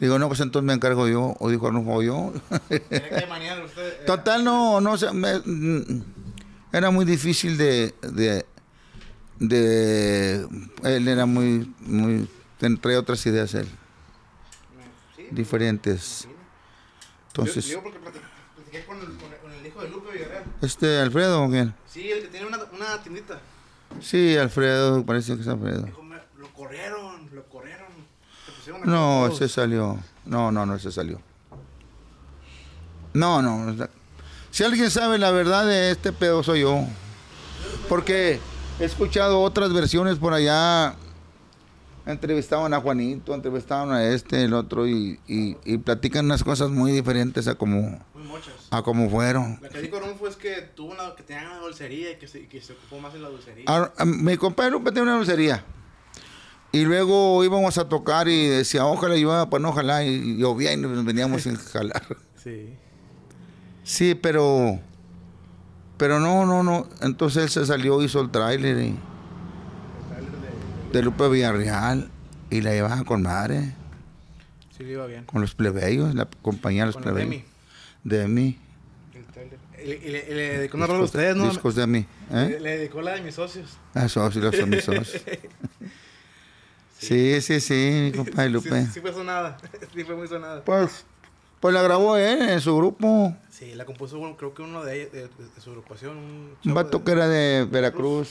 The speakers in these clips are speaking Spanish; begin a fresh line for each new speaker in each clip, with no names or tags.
Digo, no, pues entonces me encargo yo, o dijo juego yo. Eh, Total, no, no, me, mm, era muy difícil de, de, él era muy, muy, entre otras ideas él, sí, diferentes. Entonces. Yo, porque
con, el, hijo de Lupe Villarreal.
¿Este Alfredo o quién?
Sí, el que tiene una, una tiendita.
Sí, Alfredo, parece que es Alfredo.
lo corrieron
no, se salió. No, no, no se salió. No, no. Si alguien sabe la verdad de este pedo soy yo. Porque he escuchado otras versiones por allá. Entrevistaban a Juanito, entrevistaban a este, el otro, y, y, platican unas cosas muy diferentes a como, a como fueron. La
que dijo Corón fue es que tuvo una, que tenía una dulcería y que se, se ocupó más en la dulcería. Ah,
ah, mi compadre Lupe tenía una dulcería. Y luego íbamos a tocar y decía, ojalá llueva, pues no, ojalá. Y llovía y nos veníamos sin jalar. Sí. Sí, pero. Pero no, no, no. Entonces él se salió, hizo el tráiler. Y, de Lupe Villarreal y la llevaba con madre.
Sí, le iba bien. Con
los plebeyos, la compañía de los con plebeyos. De mí.
El, trailer. Y le dedicó una rola a ustedes, ¿no? Discos de mí. ¿eh? Le, dedicó la de mis socios. sí ah, socios, de mis socios.
Sí, sí, sí, compadre Lupe. Sí, sí fue
sonada, sí fue muy sonada.
Pues, pues la grabó él en su grupo.
Sí, la compuso creo que uno de ellos, de, su agrupación. Un, vato
que era de Veracruz.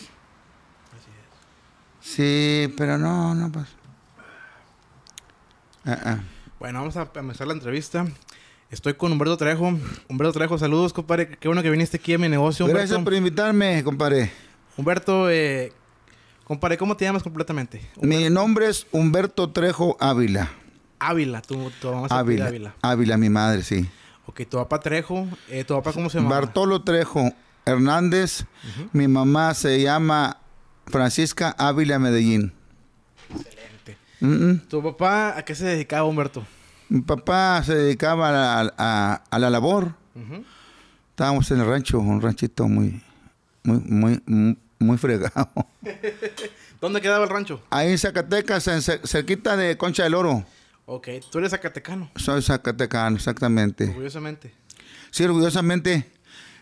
Así
es.
Sí, pero no, no pasa. Pues. Ah, ah.
Bueno, vamos a empezar la entrevista. Estoy con Humberto Trejo. Humberto Trejo, saludos, compadre. Qué bueno que viniste aquí a mi negocio. Humberto. Gracias por invitarme, compadre. Humberto, eh, Comparé, ¿cómo te llamas completamente?
Mi nombre es Humberto Trejo Ávila.
Ávila, tu, mamá se Ávila, Ávila.
Ávila, mi madre, sí.
Ok, tu papá Trejo, eh, tu papá cómo se llama?
Bartolo Trejo Hernández, mi mamá se llama Francisca Ávila Medellín. Excelente.
¿Tu papá a qué se dedicaba Humberto?
Mi papá se dedicaba a, la, labor. Estábamos en el rancho, un ranchito muy, muy muy fregado.
¿Dónde quedaba el rancho?
Ahí en Zacatecas, cerquita de Concha del Oro.
Ok, tú eres zacatecano.
Soy zacatecano, exactamente.
Orgullosamente.
Sí, orgullosamente.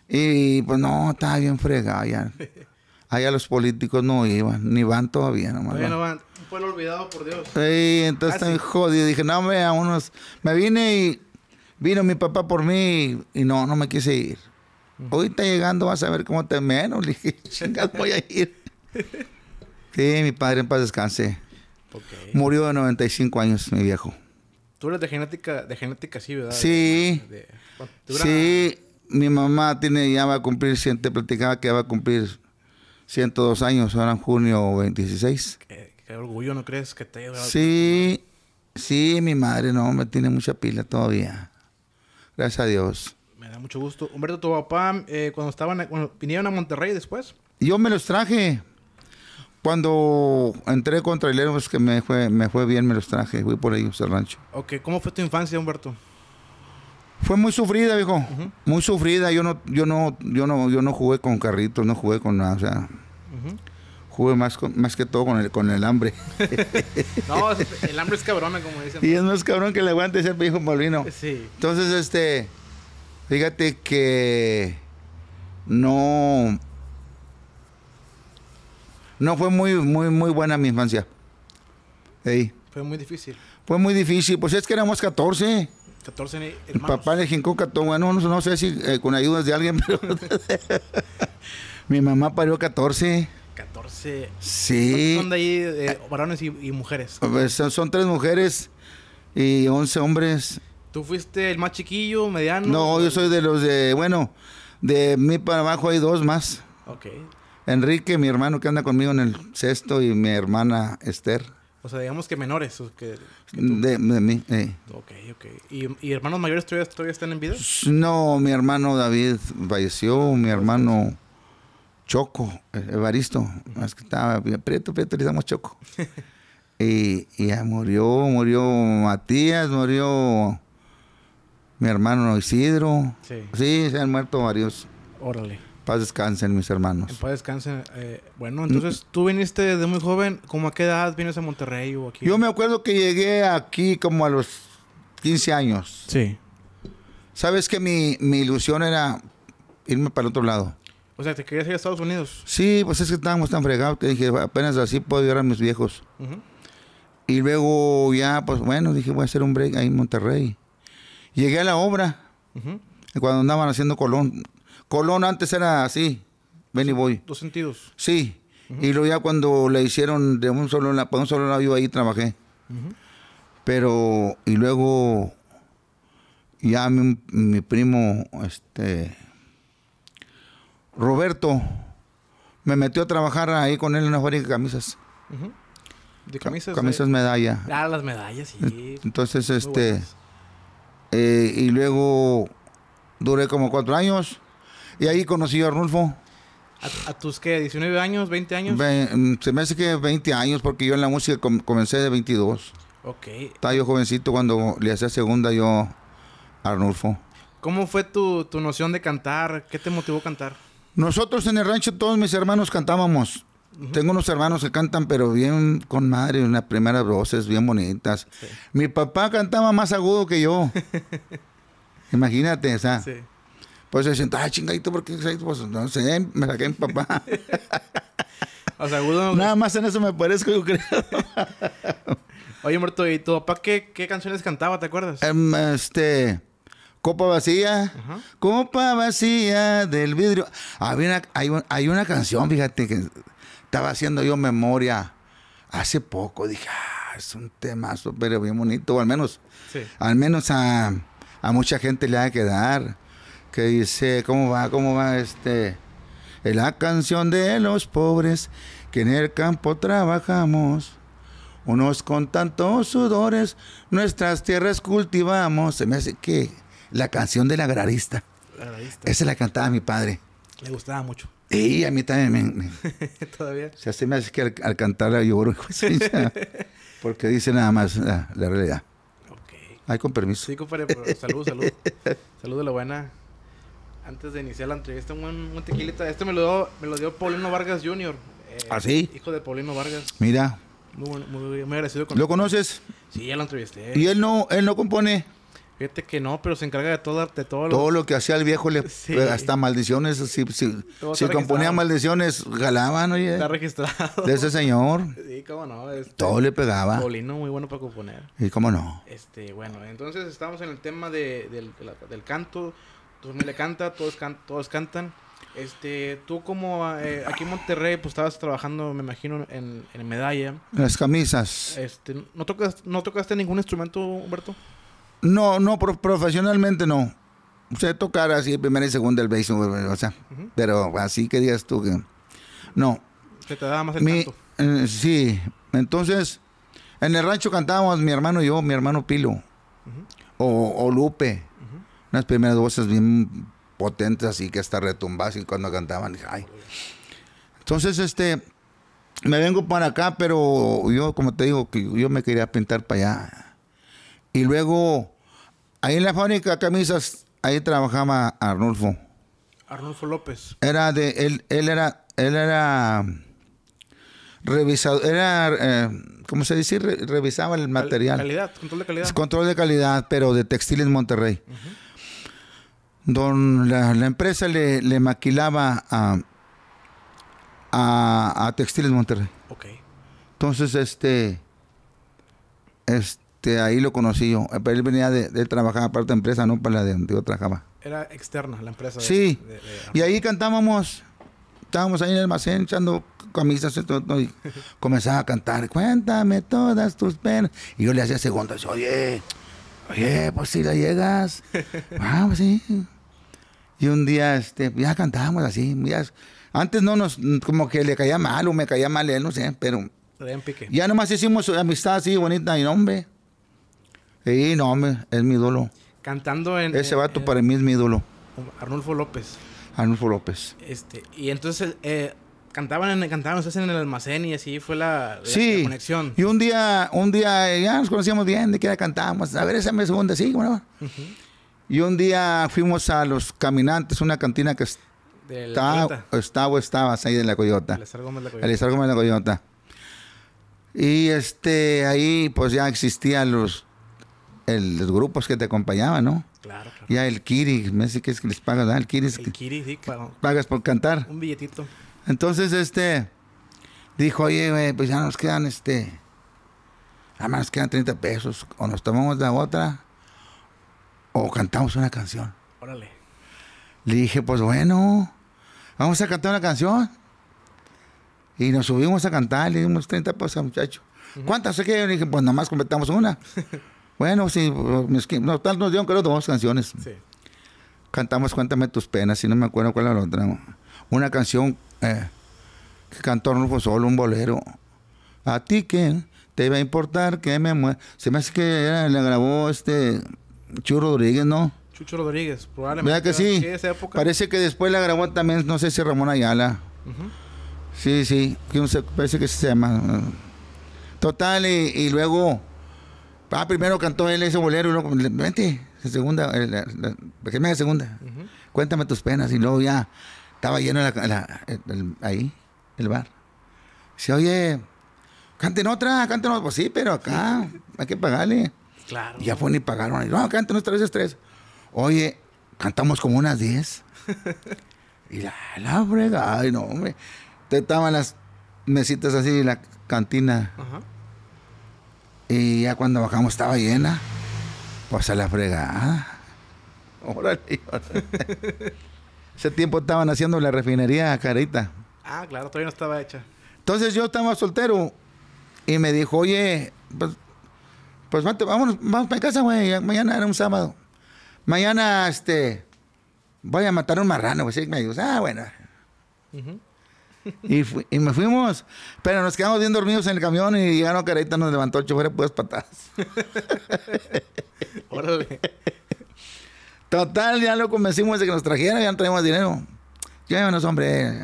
Y pues no, estaba bien fregado ya. Allá los políticos no iban, ni van todavía. Nomás no van.
Un pueblo olvidado, por Dios. Sí, entonces ah, tan
jodido. Dije, no, unos... Me vine y vino mi papá por mí y no, no me quise ir. ...hoy está llegando vas a ver cómo te menos. Le dije, chingas, voy a ir. Sí, mi padre en paz descanse. Murió de 95 años, mi viejo.
Tú eres de genética, de genética sí, ¿verdad? Sí. sí,
mi mamá tiene, ya va a cumplir, te platicaba que va a cumplir 102 años, ahora en junio 26.
Qué, orgullo, ¿no crees que te
Sí, sí, mi madre, no, me tiene mucha pila todavía. Gracias a Dios.
Me da mucho gusto. Humberto, tu papá, eh, cuando estaban, vinieron a Monterrey después.
Yo me los traje. Cuando entré con traileros que me fue, me fue bien, me los traje. Fui por ellos al rancho.
Ok, ¿cómo fue tu infancia, Humberto?
Fue muy sufrida, viejo. Muy sufrida. Yo no, yo no, yo no, yo no jugué con carritos, no jugué con nada. O sea, jugué más, más que todo con el, con el hambre.
no, el hambre es cabrona, como dicen. Y es
más cabrón que le aguante ese viejo Molino. Sí. Entonces, este. Fíjate que no. No fue muy, muy, muy buena mi infancia.
Fue muy difícil.
Fue muy difícil. Pues es que éramos 14.
14 hermanos.
Papá le jincó Bueno, no, sé si eh, con ayudas de alguien, pero. mi mamá parió 14.
14. Sí. Son de ahí eh, varones y, mujeres.
son, son tres mujeres y 11 hombres.
¿Tú fuiste el más chiquillo, mediano? No,
yo soy de los de, bueno, de mí para abajo hay dos más. Ok. Enrique, mi hermano que anda conmigo en el sexto, y mi hermana Esther.
O sea, digamos que menores.
de, mí, eh.
Ok, ok. ¿Y, hermanos mayores todavía, están en vida?
No, mi hermano David falleció, mi hermano Choco, eh, Evaristo, Es que estaba, Prieto, Prieto, le damos Choco. y, y ya murió, murió Matías, murió mi hermano Isidro. Sí. se han muerto varios. Órale. Paz descansen, mis hermanos. En
paz descansen. Eh, bueno, entonces tú viniste de muy joven. ¿Cómo a qué edad vienes a Monterrey o
Yo me acuerdo que llegué aquí como a los 15 años. Sí. Sabes que mi, ilusión era irme para el otro lado.
O sea, ¿te querías ir a Estados Unidos?
Sí, pues es que estábamos tan fregados que dije, apenas así puedo ayudar a mis viejos. Y luego ya, pues bueno, dije, voy a hacer un break ahí en Monterrey. Llegué a la obra, cuando andaban haciendo Colón. Colón antes era así, ven y voy.
Dos sentidos.
Sí, y luego ya cuando le hicieron de un solo, lado, un solo ahí trabajé. Pero, y luego ya mi, primo, este, Roberto, me metió a trabajar ahí con él en una fábrica de camisas.
De camisas. Camisas medalla. Ah, las medallas, sí. Entonces, este...
Eh, y luego duré como cuatro años.
Y ahí conocí a Arnulfo. ¿A, tus qué? ¿19 años? ¿20 años?
Mm, se me hace que 20 años, porque yo en la música comencé de 22. Ok. Estaba yo jovencito cuando le hacía segunda yo a Arnulfo.
¿Cómo fue tu, tu noción de cantar? ¿Qué te motivó a cantar?
Nosotros en el rancho todos mis hermanos cantábamos. Tengo unos hermanos que cantan, pero bien con madre, unas primeras voces bien bonitas. Mi papá cantaba más agudo que yo. Imagínate, ¿sabes? Sí. Pues se sentó, chingadito, qué? pues, no sé, me saqué quedé mi papá. o agudo Nada más en eso
me parezco, yo creo. Oye, Muerto, ¿y tu papá qué, canciones cantaba, te acuerdas?
Em, este... Copa vacía, copa vacía del vidrio. hay una canción, fíjate, que estaba haciendo yo memoria hace poco. Dije, ah, es un tema pero bien bonito. al menos, al menos a, mucha gente le ha de quedar. Que dice, ¿cómo va? ¿Cómo va este? la canción de los pobres que en el campo trabajamos. Unos con tantos sudores, nuestras tierras cultivamos. Se me hace que la canción del agrarista. Esa la cantaba mi padre.
...me gustaba mucho. Sí, a
mí también.
Me, Todavía.
se me hace que al, cantar... la lloro. porque dice nada más la, realidad.
Ok. Ay, con permiso. Sí, compadre, salud, salud. salud de la buena. Antes de iniciar la entrevista, un, un tequilita. Este me lo, dio, me lo dio Paulino Vargas Jr. Eh, ¿Ah, sí? Hijo de Paulino Vargas. Mira. Muy, agradecido ¿Lo conoces? Sí, ya lo entrevisté. ¿Y él no, él no compone? Fíjate que no, pero se encarga de todo, todo, todo
lo... que hacía el viejo, le, pues, hasta maldiciones, si, si, si componía maldiciones, galaban oye. Está registrado. De ese señor. Sí, cómo no. Este, todo le pegaba.
muy bueno para componer.
Y cómo no.
Este, bueno, entonces estamos en el tema de, del, del canto. Tu le canta, todos, can, todos cantan. Este, tú como eh, aquí en Monterrey, pues estabas trabajando, me imagino, en, en medalla. Las camisas. Este, ¿no, tocas, ¿No tocaste ningún instrumento, Humberto?
No, no, profesionalmente no. O sea, tocar así primera y segunda el béisbol o sea, pero así que tú que... No.
Se te daba más el
eh, sí, entonces, en el rancho cantábamos mi hermano y yo, mi hermano Pilo, o, Lupe, unas primeras voces bien potentes así que hasta retumbas y cuando cantaban, Entonces, este, me vengo para acá, pero yo, como te digo, que yo me quería pintar para allá y luego, ahí en la fábrica de camisas, ahí trabajaba Arnulfo.
Arnulfo López.
Era de, él, él era, él era revisador, era, eh, ¿cómo se dice? revisaba el material. Calidad, control de calidad. Control de calidad, pero de textiles Monterrey. donde la, empresa le, maquilaba a, a, Textiles Monterrey. Ok. Entonces, este, este este, ahí lo conocí yo. Eh, pero él venía de, trabajar para otra empresa, no para la de donde yo trabajaba.
Era externa la empresa. sí.
y ahí cantábamos, estábamos ahí en el almacén echando camisas y, todo, y comenzaba a cantar, cuéntame todas tus penas. Y yo le hacía segundos oye, oye, pues si la llegas, vamos, ah, pues sí. Y un día, este, ya cantábamos así, antes no nos, como que le caía mal o me caía mal él, no sé, pero... Ya nomás hicimos amistad así bonita y nombre. Y no, hombre, es mi ídolo.
Cantando en. Ese vato para mí es mi ídolo. Arnulfo López.
Arnulfo López.
Este, y entonces eh, cantaban, en, cantaban en el almacén y así fue la, sí.
conexión. Y un día, un día, ya nos conocíamos bien, de que era cantábamos. A ver, esa mes segunda, sí, bueno. Y un día fuimos a Los Caminantes, una cantina que estaba o estabas ahí en la Coyota. Elizar Gómez la Coyota. Gómez la Coyota. Y este, ahí pues ya existían los el, los grupos que te acompañaban, ¿no? Claro, claro. Ya el Kiri, me dice que es que les pagas, ¿no? El Kiri, el Kiri
sí, pagas
por cantar. Un billetito. Entonces, este, dijo, oye, pues ya nos quedan, este, nada más nos quedan 30 pesos, o nos tomamos la otra, o cantamos una canción. Órale. Le dije, pues bueno, vamos a cantar una canción. Y nos subimos a cantar, le dimos 30 pesos al muchacho. ¿Cuántas se quedan? Le dije, pues nada más completamos una. Bueno, sí, nos, no, que nos dieron dos canciones. Sí. Cantamos Cuéntame tus penas, si no me acuerdo cuál era la otra. Una canción eh, que cantó Rufo Solo, un bolero. A ti ¿qué? te iba a importar que me muera. Se me hace que la grabó este Chucho Rodríguez, ¿no?
Chucho Rodríguez, probablemente. ¿Verdad que sí? esa época. Parece
que después la grabó también, no sé si Ramón Ayala. Sí, sí, parece que se llama. Total, y luego Ah, primero cantó él ese bolero y luego, vente, segunda, ¿Qué me segunda. Cuéntame tus penas. Y luego ya estaba lleno ahí, el bar. Dice, oye, canten otra, canten otra. Pues sí, pero acá hay que pagarle. Claro. Y ya fue ni pagaron. no, canten otra vez tres. Oye, cantamos como unas diez. y la, la ay no, hombre. Te estaban las mesitas así, la cantina. Ajá. Y ya cuando bajamos estaba llena. Pues a la fregada.
Órale.
Ese tiempo estaban haciendo la refinería Carita.
Ah, claro, todavía no estaba hecha.
Entonces yo estaba soltero y me dijo, oye, pues, pues vámonos, vamos para casa, güey. Mañana era un sábado. Mañana, este, voy a matar a un marrano, güey. Y me dijo, ah, bueno. Y, me fuimos. Pero nos quedamos bien dormidos en el camión y ya no Carita, nos levantó el chofer pues patadas.
Órale.
Total, ya lo convencimos de que nos trajeran, ya no trajimos dinero. Llévenos, hombre.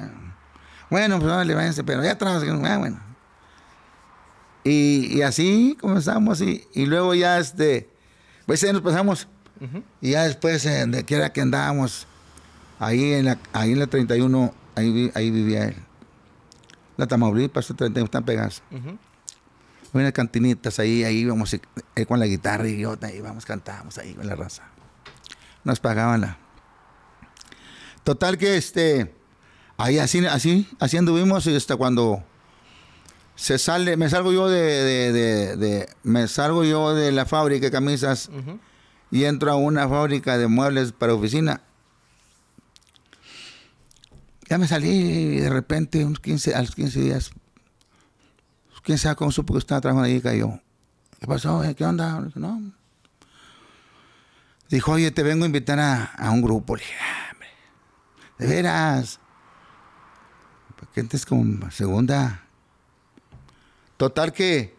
Bueno, pues le váyanse, pero ya traemos. Ah, bueno. Y, así comenzamos y, luego ya este, pues ahí nos pasamos. Y ya después, eh, de que era que andábamos, ahí en la, ahí en la 31, ahí vivía él la Tamaulipas, están pegadas. Uh Unas cantinitas ahí, ahí íbamos con la guitarra y yo, ahí vamos, cantábamos ahí con la raza. Nos pagaban la. Total que este, ahí así, así, así anduvimos y hasta cuando se sale, me salgo yo de, me salgo yo de la fábrica de camisas y entro a una fábrica de muebles para oficina ya me salí y de repente, unos 15, a los 15 días, quién sabe cómo supo que estaba trabajando ahí cayó. ¿Qué pasó? Eh, ¿Qué
onda? No.
Dijo, oye, te vengo a invitar a, un grupo. Le dije, ah, hombre, de veras. Porque antes como segunda. Total que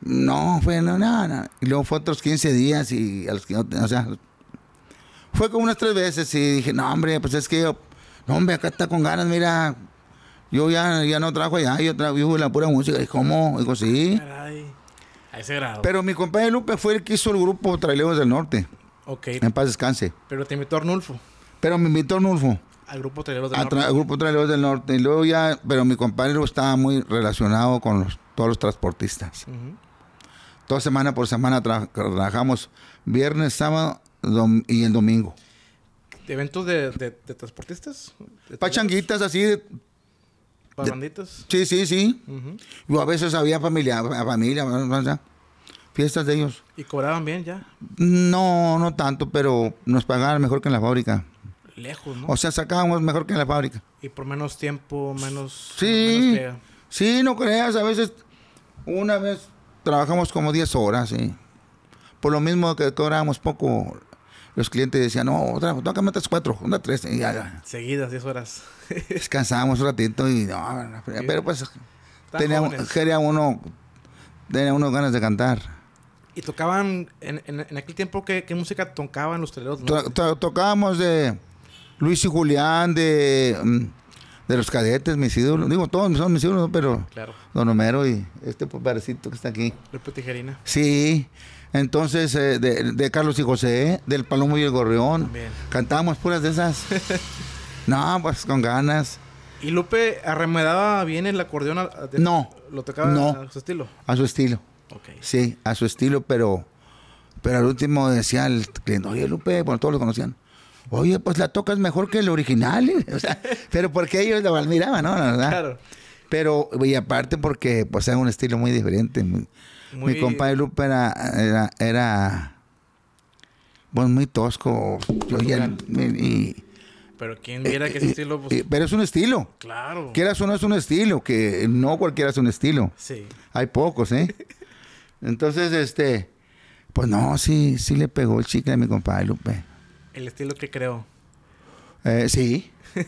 no, fue nada. Y luego fue otros 15 días y a los que no, o sea, fue como unas tres veces y dije, no, hombre, pues es que yo hombre, acá está con ganas, mira. Yo ya, ya no trabajo allá, yo trabajo la pura música. ¿Y cómo? Digo, sí. a ese grado. Pero mi compañero Lupe fue el que hizo el grupo Traileros del Norte. Ok. En paz descanse.
Pero te invitó Arnulfo.
Pero me invitó Arnulfo.
Al grupo Traileros del Norte. Al
grupo Traileros del Norte. Y luego ya, pero mi compañero estaba muy relacionado con todos los transportistas. Toda semana por semana trabajamos viernes, sábado y el domingo
eventos de, transportistas. Pachanguitas así de... banditas Sí, sí, sí.
a veces había familia, familia, fiestas de ellos.
¿Y cobraban bien ya?
No, no tanto, pero nos pagaban mejor que en la fábrica. Lejos, ¿no? O sea, sacábamos mejor que en la fábrica.
Y por menos tiempo, menos... Sí, menos
sí, no creas, a veces una vez trabajamos como 10 horas, sí. Por lo mismo que cobrábamos poco, los clientes decían, no, otra, acá metes cuatro, una tres.
Seguidas, diez horas.
Descansábamos un ratito y no, pero pues tenía, uno, tenía uno ganas de cantar.
¿Y tocaban en, en, aquel tiempo ¿qué, qué, música tocaban los teleros?
tocábamos de Luis y Julián, de, mm, de los cadetes, mis ídolos. Digo, todos son mis ídolos, pero Don Romero y este pobrecito que está aquí.
el Tijerina.
Sí. Entonces, eh, de, Carlos y José, del Palomo y el Gorrión. Cantábamos puras de esas. no, pues con ganas.
¿Y Lupe arremedaba bien el acordeón? no. ¿Lo tocaba a su estilo?
A su estilo. Okay. Sí, a su estilo, pero, pero al último decía el cliente, oye Lupe, bueno, todos lo conocían. Oye, pues la tocas mejor que el original. O sea, pero porque ellos la admiraban, ¿no? Claro. Pero, y aparte porque pues es un estilo muy diferente. Muy, mi compadre Lupe era, era, muy tosco.
pero quién viera que eh, estilo. Eh, pues? pero es un estilo. Claro. Quieras
o no es un estilo, que no cualquiera es un estilo. Sí. Hay pocos, ¿eh?
Entonces, este.
Pues no, sí, sí le pegó el chicle a mi compadre Lupe.
El estilo que creó.
Eh, sí.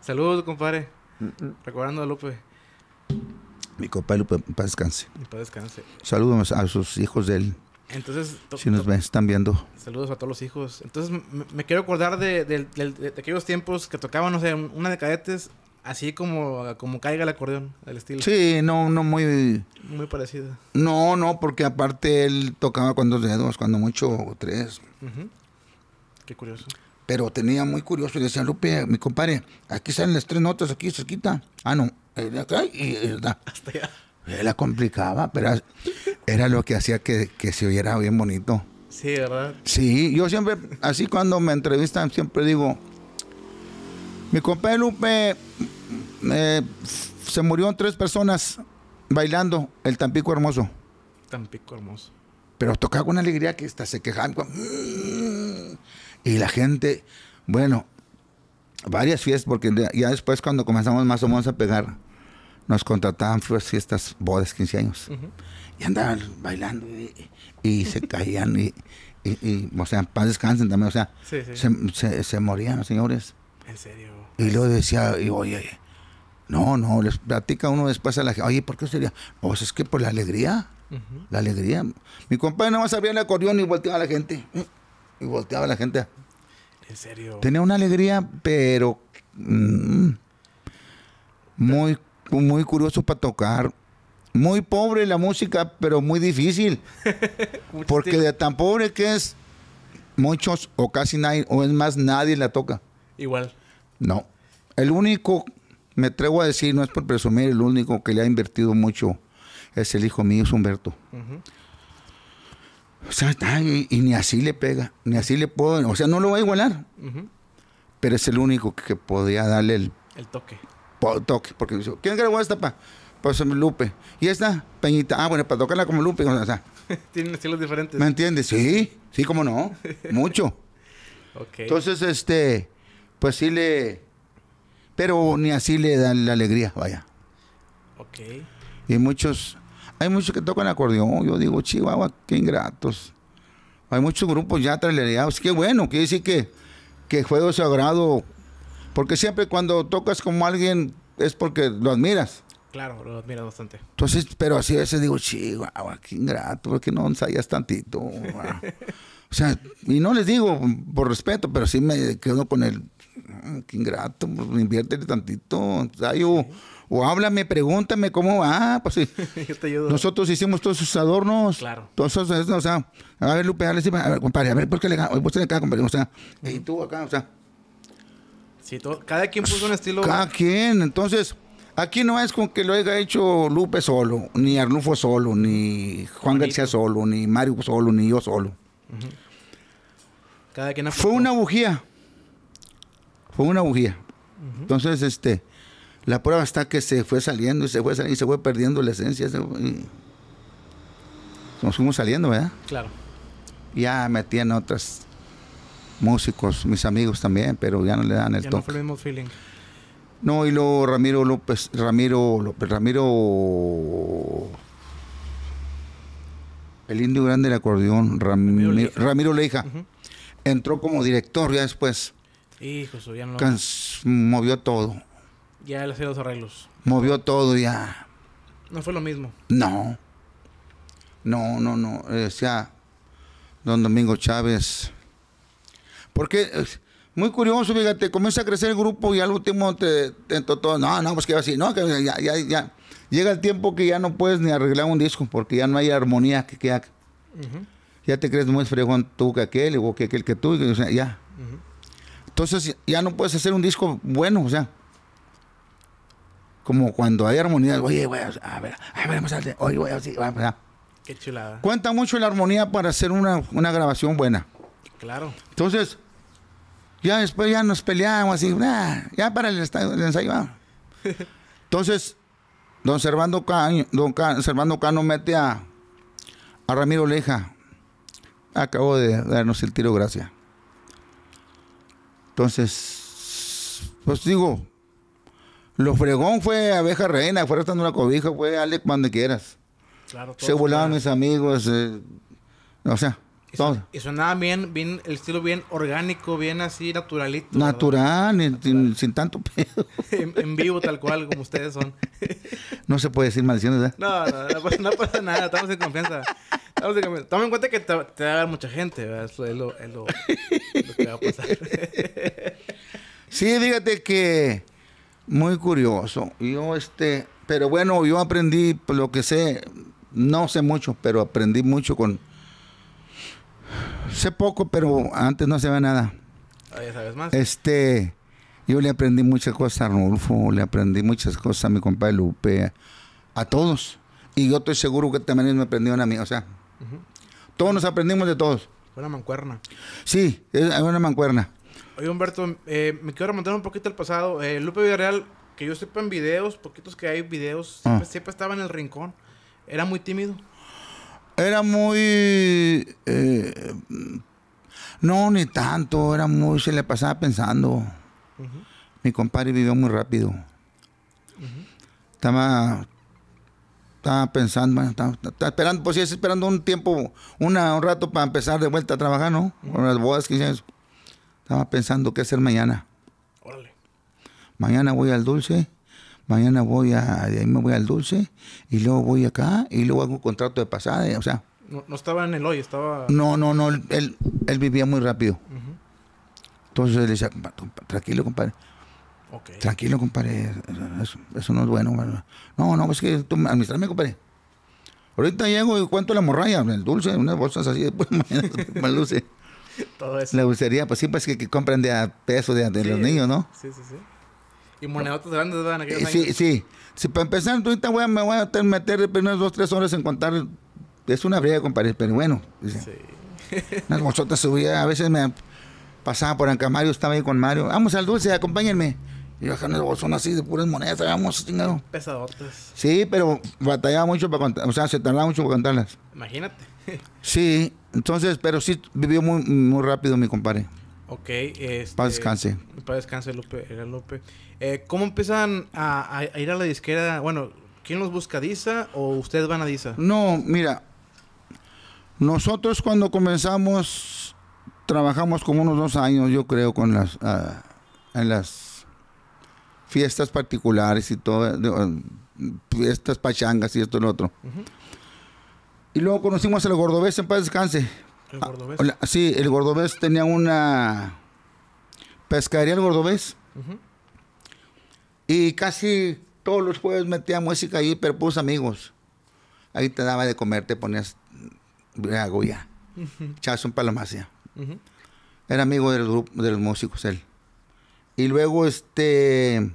Saludos, compadre. Mm, mm. Recordando a Lupe.
Mi papá, Lupe, descanse. Saludos a sus hijos de él.
Entonces, si nos ven,
están viendo.
Saludos a todos los hijos. Entonces, me, quiero acordar de, aquellos tiempos que tocaban, no sé, una de cadetes, así como, como caiga el acordeón, el estilo.
Sí, no, no muy. Muy parecido. No, no, porque aparte él tocaba con dos dedos, cuando mucho o tres. Qué curioso pero tenía muy curioso y decía, Lupe, mi compadre, aquí salen las tres notas, aquí cerquita. Ah, no,
eh, y eh,
La complicaba, pero era lo que hacía que, se oyera bien bonito.
Sí, ¿verdad?
Sí, yo siempre, así cuando me entrevistan, siempre digo, mi compadre Lupe eh, se murió en tres personas bailando el Tampico Hermoso.
Tampico Hermoso.
Pero tocaba con una alegría que hasta se quejaban. ¡Mmm! Y la gente, bueno, varias fiestas, porque ya después cuando comenzamos más o menos a pegar, nos contrataban fiestas, bodas, 15 años.
Y andaban bailando y, se caían
y, o sea, paz descansen también, o sea, Se, morían señores. En serio. Y luego decía, y, oye, no, no, les platica uno después a la gente, oye, ¿por qué sería? Pues es que por la alegría, la alegría. Mi compadre más había el acordeón y volteaba a la gente. Y volteaba la gente. En serio. Tenía una alegría, pero mm, muy, muy curioso para tocar. Muy pobre la música, pero muy difícil. porque de tan pobre que es, muchos o casi nadie, o es más, nadie la toca. Igual. No. El único, me atrevo a decir, no es por presumir, el único que le ha invertido mucho es el hijo mío, es Humberto. Ajá. O sea, y, ni así le pega, ni así le puedo, o sea, no lo va a igualar. Pero es el único que podía darle el, el toque. toque, porque dice, ¿quién grabó esta pa? Pues eh, Lupe. ¿Y esta? Peñita. Ah, bueno, para pues, tocarla como Lupe. O sea,
Tienen estilos diferentes. ¿Me entiendes? Sí,
sí, cómo no. Mucho.
okay. Entonces,
este, pues sí le. Pero ni así le dan la alegría, vaya. Ok. Y muchos hay muchos que tocan acordeón. Yo digo, Chihuahua, qué ingratos. Hay muchos grupos ya trailereados. Qué bueno, quiere decir que, que juego sagrado. Porque siempre cuando tocas como alguien es porque lo admiras.
Claro, lo admiras bastante.
Entonces, pero así a veces digo, Chihuahua, qué ingrato, porque no ensayas tantito. o sea, y no les digo por respeto, pero sí me quedo con el, ah, qué ingrato, pues, invierte tantito. O o háblame, pregúntame cómo va. Ah, pues sí. Nosotros hicimos todos sus adornos. Claro. Todos esos, o sea, a ver, Lupe, a ver, compadre, a ver, ¿por qué le Póngale acá, compadre, o sea, y tú acá, o sea.
Sí, todo, cada quien puso un estilo. Cada
quien, entonces. Aquí no es con que lo haya hecho Lupe solo, ni Arnulfo solo, ni Juan García solo, ni Mario solo, ni yo solo.
Cada quien Fue una bujía.
Fue una bujía. Entonces, este, la prueba está que se fue saliendo y se fue y se fue perdiendo la esencia. nos fuimos saliendo, ¿verdad? Claro. Ya metían otras músicos, mis amigos también, pero ya no le dan el No el mismo feeling. No, y luego Ramiro López, Ramiro López, Ramiro. El indio grande del acordeón, Ramiro, Leija. Entró como director ya después. Movió todo.
Ya él hacía los arreglos.
Movió todo ya.
No fue lo mismo.
No. No, no, no. Decía don Domingo Chávez. Porque muy curioso, fíjate, comienza a crecer el grupo y al último te, todo. No, no, pues que así, no, ya, Llega el tiempo que ya no puedes ni arreglar un disco porque ya no hay armonía que, queda ya. te crees muy fregón tú que aquel, o que aquel que tú, ya. Entonces ya no puedes hacer un disco bueno, o sea como cuando hay armonía, oye, güey, a
ver, a ver, a oye, güey, sí, vamos a Qué chulada.
Cuenta mucho la armonía para hacer una, grabación buena. Claro. Entonces, ya después ya nos peleamos así, ya para el, ensayo. Entonces, don Servando Cano, mete a, a Ramiro Leja. Acabo de darnos el tiro, gracias. Entonces, pues digo, los fregón fue abeja reina, fuera estando una cobija, fue Alex cuando quieras. Claro, Se volaban mis amigos, eh, o sea,
y, y sonaba bien, bien, el estilo bien orgánico, bien así, naturalito.
Natural, Sin, tanto pedo.
en, vivo, tal cual, como ustedes son.
no se puede decir maldiciones, ¿verdad?
No, no, no, pasa nada, estamos en confianza. Estamos en confianza. Toma en cuenta que te, te va a dar mucha gente, ¿verdad? Eso es lo, que va a pasar.
sí, fíjate que muy curioso. Yo, este, pero bueno, yo aprendí lo que sé, no sé mucho, pero aprendí mucho con. Sé poco, pero antes no sabía nada. ¿Ahí sabes más. Este, yo le aprendí muchas cosas a Rulfo, le aprendí muchas cosas a mi compadre Lupe, a, todos. Y yo estoy seguro que también me aprendieron a mí, o sea, todos nos aprendimos de todos.
Una mancuerna.
Sí, es una mancuerna.
Oye, Humberto, eh, me quiero remontar un poquito al pasado. Eh, Lupe Villarreal, que yo sepa en videos, poquitos que hay videos, ah. siempre, estaba en el rincón. Era muy tímido.
Era muy. Eh, no, ni tanto. Era muy. Se le pasaba pensando. Mi compadre vivió muy rápido. Estaba. Estaba pensando, estaba, esperando, pues esperando un tiempo, una, un rato para empezar de vuelta a trabajar, ¿no? Con las bodas que hicieron. Estaba pensando qué hacer mañana. Órale. Mañana voy al dulce, mañana voy a, de ahí me voy al dulce, y luego voy acá, y luego hago un contrato de pasada, o sea.
No, no, estaba en el hoy, estaba. No,
no, no, él, él vivía muy rápido. Entonces le decía, tranquilo, compadre. Tranquilo, compadre. Eso, no es bueno. No, no, es que tú administrame, compadre. Ahorita llego y cuento la morralla, el dulce, unas bolsas así, después mañana el dulce le eso. pues siempre es que, que compran de a peso de, los niños, ¿no?
Sí, sí, sí. Y monedotas grandes van a eh, Sí,
sí. Si para empezar, ahorita me voy a meter ...primero dos, tres horas en contar. Es una briga compadre, pero bueno. Sí. ...las mochotas subía, a veces me pasaba por acá estaba ahí con Mario. Vamos al dulce, acompáñenme. Y bajaron el bolsón así de puras monedas, vamos, chingado.
Pesadotas.
Sí, pero batallaba mucho para contar, o sea, se tardaba mucho para contarlas. Imagínate sí, entonces, pero sí vivió muy, rápido mi compadre.
Ok. Este, para descanse. Lupe. Lupe. Eh, ¿Cómo empiezan a, ir a la disquera? Bueno, ¿quién los busca? ¿Disa o ustedes van a Disa?
No, mira. Nosotros cuando comenzamos, trabajamos como unos dos años, yo creo, con las, ah, en las fiestas particulares y todo, fiestas pachangas y esto y lo otro. Y luego conocimos al Gordobés, en paz descanse. ¿El ah, Gordobés? sí, el Gordobés tenía una pescadería, el Gordobés. Y casi todos los jueves metía música ahí, pero puso amigos. Ahí te daba de comer, te ponías agulla. un Palomacia. Era amigo del grupo, de los músicos, él. Y luego, este.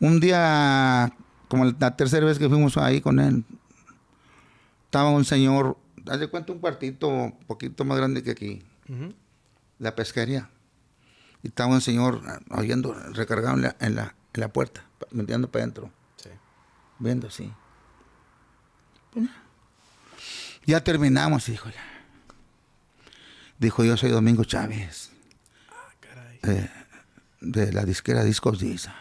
Un día, como la tercera vez que fuimos ahí con él, estaba un señor, ...dale cuenta un cuartito, un poquito más grande que aquí, la pesquería. Y estaba un señor ah, oyendo, recargado en la, en la, puerta, metiendo para adentro. Sí. Viendo así. Ya terminamos, dijo Dijo, yo soy Domingo Chávez. Ah, eh, de la disquera Discos Diza.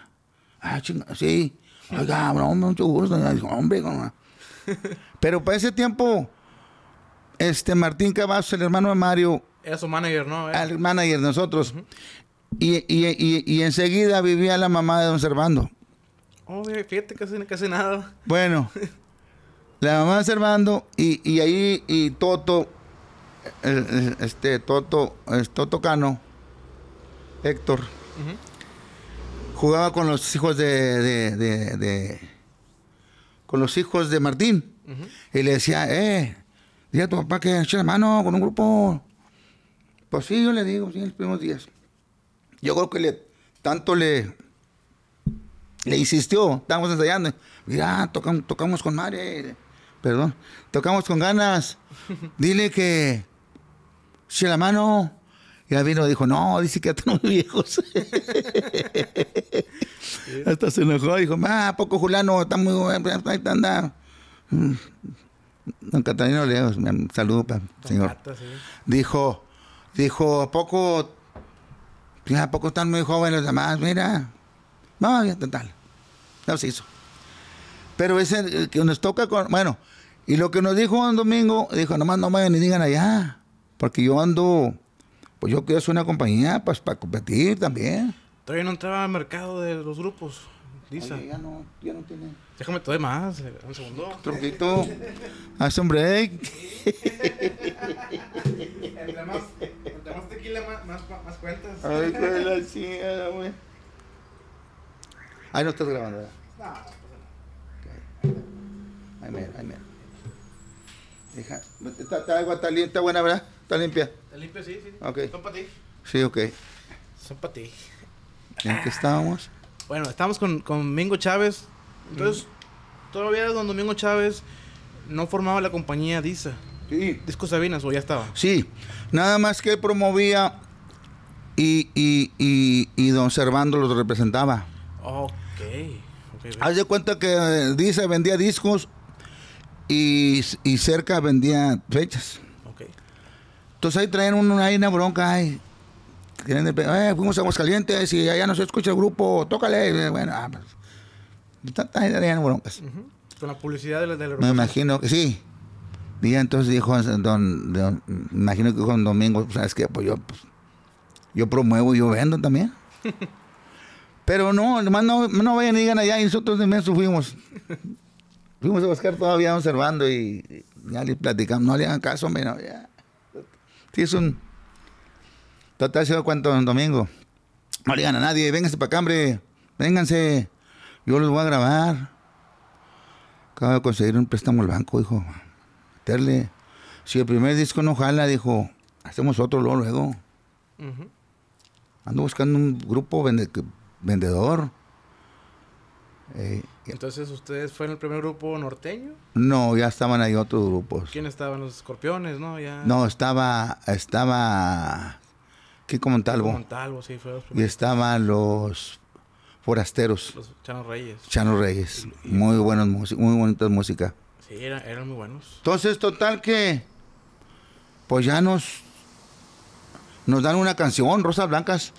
Ah, chinga, sí. Oiga, hombre, mucho gusto. Dijo, hombre, Pero para ese tiempo, este Martín Cavazos, el hermano de Mario. Era su manager, ¿no? El manager de nosotros. y, enseguida vivía la mamá de don Servando.
Oh, fíjate, casi, casi nada.
Bueno, la mamá de Servando y, ahí y Toto, este Toto, Toto Cano, Héctor, jugaba con los hijos de con los hijos de Martín. Y le decía, eh, dile a tu papá que eche la mano con un grupo. Pues sí, yo le digo, sí, en los primeros días. Yo creo que tanto le, le insistió, estamos ensayando. Mira, tocamos, tocamos con madre, perdón, tocamos con ganas. Dile que eche la mano. y Y vino dijo, no, dice que ya están viejos. Hasta se enojó, dijo, ah, poco Julano, está muy anda, Mm. Don Catalino Leo, saludo para señor. Dijo, dijo, ¿a poco, a poco están muy jóvenes los demás? Mira, vamos a total. No se hizo. Pero ese eh, que nos toca con, bueno, y lo que nos dijo un domingo, dijo, nomás no vayan ni digan allá, porque yo ando, pues yo quiero hacer una compañía pues, para competir también.
Todavía no entraba al mercado de los grupos ya no, ya no tiene. Déjame todo de más, eh, un segundo. Tronquito. Haz ah, un break. entre, más, entre más tequila, más, más, cuentas.
Ay, qué la chingada, güey. Ahí no estás grabando, ¿verdad? No, no Ahí mira. ahí Deja. Está, está, agua, está,
está buena, ¿verdad? Está limpia. Está limpia, sí, sí. Son para ti. Sí, ok. Son para ti.
¿En qué estábamos?
Bueno, estamos con, Domingo Chávez. Entonces, mm. todavía don Domingo Chávez no formaba la compañía DISA. Discos Disco Sabinas, o ya estaba.
Sí, nada más que promovía y, y, y, don Servando los representaba.
Ok. okay Haz
de cuenta que eh, DISA vendía discos y, cerca vendía fechas. Ok. Entonces ahí traen una una bronca, Ahí eh, fuimos a Aguascalientes y allá no se escucha el grupo, tócale. Eh, bueno, ah, pues, tanta gente broncas.
Con la publicidad de la del Me imagino
que sí. Y entonces dijo don, imagino que con Domingo, pues, ¿sabes qué? Pues yo, pues, yo promuevo, yo vendo también.
Pero
no, nomás no, no vayan digan allá, y nosotros de mes fuimos. Fuimos a buscar todavía observando y, ya les platicamos, no le hagan caso, pero ya. Sí, es un total te has cuánto, Domingo? No le digan a nadie, vénganse para acá, hombre. Vénganse. Yo los voy a grabar. Acabo de conseguir un préstamo al banco, dijo. Meterle. Si el primer disco no jala, dijo, hacemos otro luego. luego. Ando buscando un grupo vendedor. Eh,
Entonces, ¿ustedes fueron el primer grupo norteño?
No, ya estaban ahí otros grupos.
¿Quién estaban? Los escorpiones, ¿no? No,
estaba, estaba Kiko Montalvo. Y estaban los forasteros. Los Chano Reyes. Chano Reyes. muy buenos muy bonitas música.
Sí, eran, muy buenos.
Entonces, total que pues ya nos nos dan una canción, Rosas Blancas.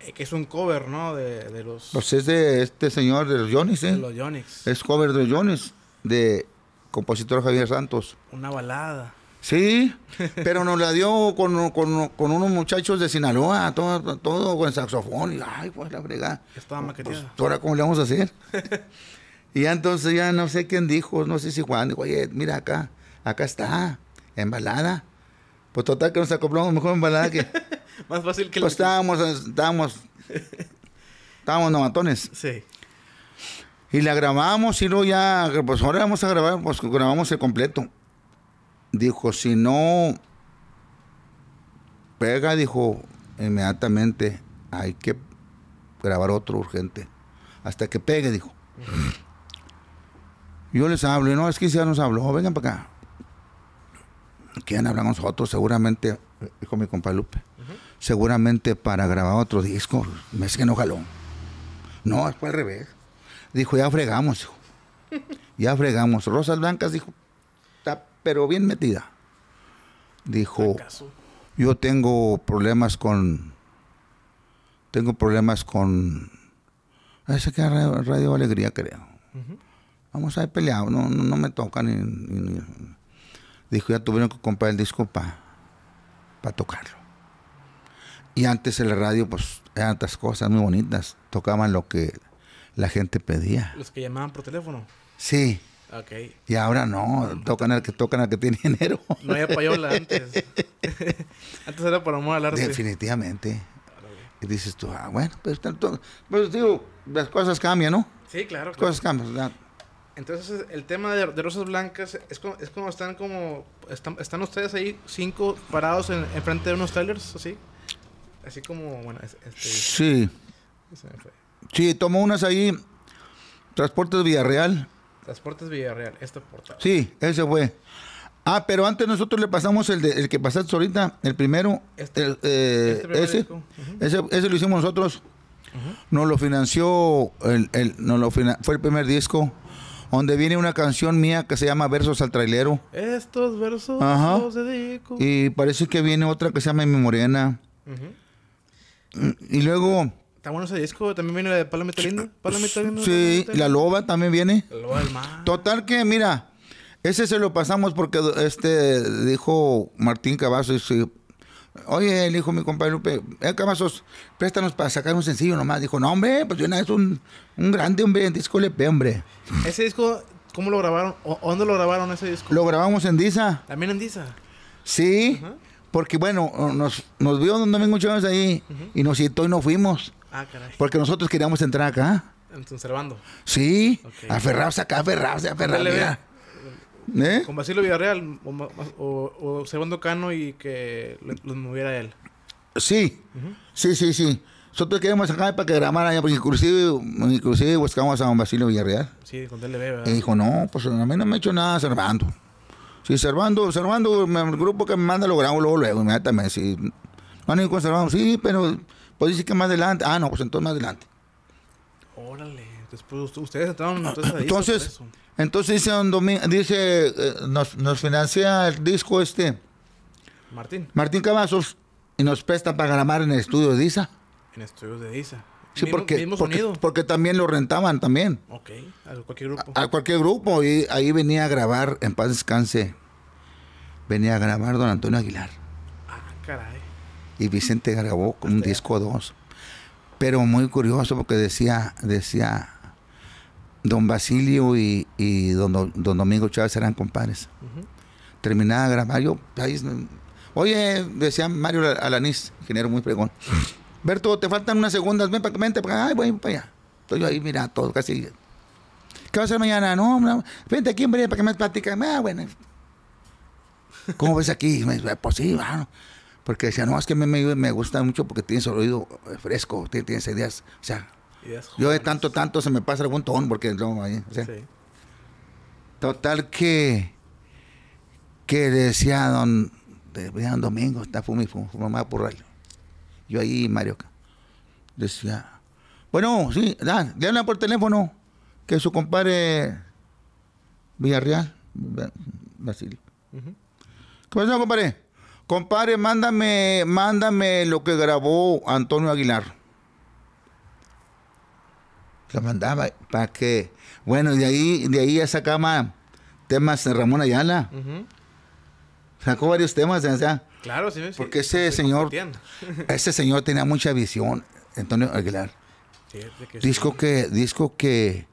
Eh, que es un cover, ¿no? De, de, los...
Pues es de este señor de los Jones, ¿eh? De los Jones. Es cover de los Jones. de compositor Javier Santos.
Una balada. Sí, pero
nos la dio con, unos muchachos de Sinaloa, todo, todo con saxofón. Y, ay, pues la fregada.
Estaba pues, maqueteada.
Pues, ahora, ¿cómo le vamos a hacer? y ya entonces ya no sé quién dijo, no sé si Juan dijo, oye, mira acá, acá está, embalada. Pues total que nos acoplamos mejor embalada que. Más fácil que Pues estábamos, estábamos, estábamos nomatones. Sí. Y la grabamos y luego ya, pues ahora vamos a grabar, pues grabamos el completo dijo, si no pega, dijo, inmediatamente hay que grabar otro urgente. Hasta que pegue, dijo. Yo les hablo, y no, es que ya nos habló, vengan para acá. ¿Quién habla nosotros? Seguramente, dijo mi compa Lupe, seguramente para grabar otro disco, me es que no jaló. No, fue al revés. Dijo, ya fregamos, Ya fregamos. Rosas Blancas dijo, pero bien metida. Dijo, yo tengo problemas con, tengo problemas con, ese radio, Alegría creo. Vamos a ir peleado, no, no, me tocan. Dijo, ya tuvieron que comprar el disco para pa tocarlo. Y antes en la radio, pues, eran otras cosas muy bonitas. Tocaban lo que la gente pedía.
Los que llamaban por teléfono.
Sí. Okay. Y ahora no, tocan al que tocan al que tiene dinero. No
había payola
antes.
antes era por amor al arte. Definitivamente. Y dices tú, ah, bueno, pues, pues digo, las cosas cambian, ¿no? Sí, claro. Las cosas cambian.
Entonces, el tema de, Rosas Blancas es como, es como están como, están, ustedes ahí cinco parados en, frente de unos trailers, así. Así como, bueno, este,
Sí. Sí, tomó unas ahí, Transportes Villarreal
Transportes Villarreal, este portal. Sí,
ese fue. Ah, pero antes nosotros le pasamos el, de, que pasaste ahorita, el primero, este, eh, este ese, ese, lo hicimos nosotros. Nos lo financió, el, el fue el primer disco, donde viene una canción mía que se llama Versos al Trailero.
Estos versos Ajá.
Y parece que viene otra que se llama Mi Morena. Y luego
Está bueno ese disco. También viene la de palo metalindo Sí, la
loba también viene.
La loba del mar.
Total que, mira, ese se lo pasamos porque este dijo Martín Cavazos. Oye, el hijo mi compadre Lupe, eh, Cavazos, préstanos para sacar un sencillo nomás. Dijo, no, hombre, pues yo no es un, grande, hombre, en disco LP, hombre.
Ese disco, ¿cómo lo grabaron? ¿O, ¿Dónde lo grabaron ese disco?
Lo grabamos en Disa.
¿También en Disa?
Sí, porque bueno, nos, nos vio donde Domingo veces ahí y nos citó y nos fuimos. Ah, caray. Porque nosotros queríamos entrar acá. Conservando. Sí, A ferrarse acá, aferrarse, aferrarse.
¿Eh? Con Basilio Villarreal o, o, Segundo Cano y que los moviera él.
Sí, sí, sí, sí. Nosotros queríamos acá para que grabara allá, porque inclusive, inclusive buscamos a don Basilio Villarreal. Sí, con DLB, ¿verdad? Y dijo, no, pues a mí no me ha hecho nada Servando. Sí, Servando, Servando, el grupo que me manda lo grabo luego, luego, inmediatamente. Sí. No, ni con Servando, sí, pero pues dice que más adelante. Ah, no, pues entonces más adelante.
Órale. Después ustedes entraron entonces ahí Entonces,
entonces dice, dice eh, nos, financia el disco este. Martín. Martín Cavazos y nos presta para grabar en el estudio de Isa.
En estudios de Isa. Sí, porque,
porque, también lo rentaban también.
Ok, a cualquier grupo. a, cualquier
grupo. Y ahí venía a grabar, en paz descanse, venía a grabar don Antonio Aguilar.
Ah, caray
y Vicente grabó este, un disco o dos. Pero muy curioso porque decía, decía, don Basilio y, y don, don, Domingo Chávez eran compadres. Terminaba de grabar, yo, ahí, oye, decía Mario Alanis ingeniero muy pregón, Berto, te faltan unas segundas, ven para vente para acá, voy para allá. Estoy yo ahí, mira, todo casi. ¿Qué va a hacer mañana? No, vente aquí, hombre, para que me platicas. Ah, bueno. ¿Cómo ves aquí? Pues sí, bueno. Porque decía, no, es que me, gusta mucho porque tienes el oído fresco, tienes, ideas. O sea, yo de tanto, tanto se me pasa algún ton porque no, ahí, o sea, Total que, que decía don, don Domingo, está fumi, mamá por radio. Yo ahí, Mario, decía, bueno, sí, dan, le por teléfono que su compadre Villarreal, Basilio. cómo -huh. ¿Qué compadre? Compadre, mándame, mándame lo que grabó Antonio Aguilar. Lo mandaba, ¿para que, Bueno, de ahí, de ahí ya sacaba temas de Ramón Ayala. Sacó varios temas, o Claro, sí, sí Porque ese señor, ese señor tenía mucha visión, Antonio Aguilar. disco que, disco que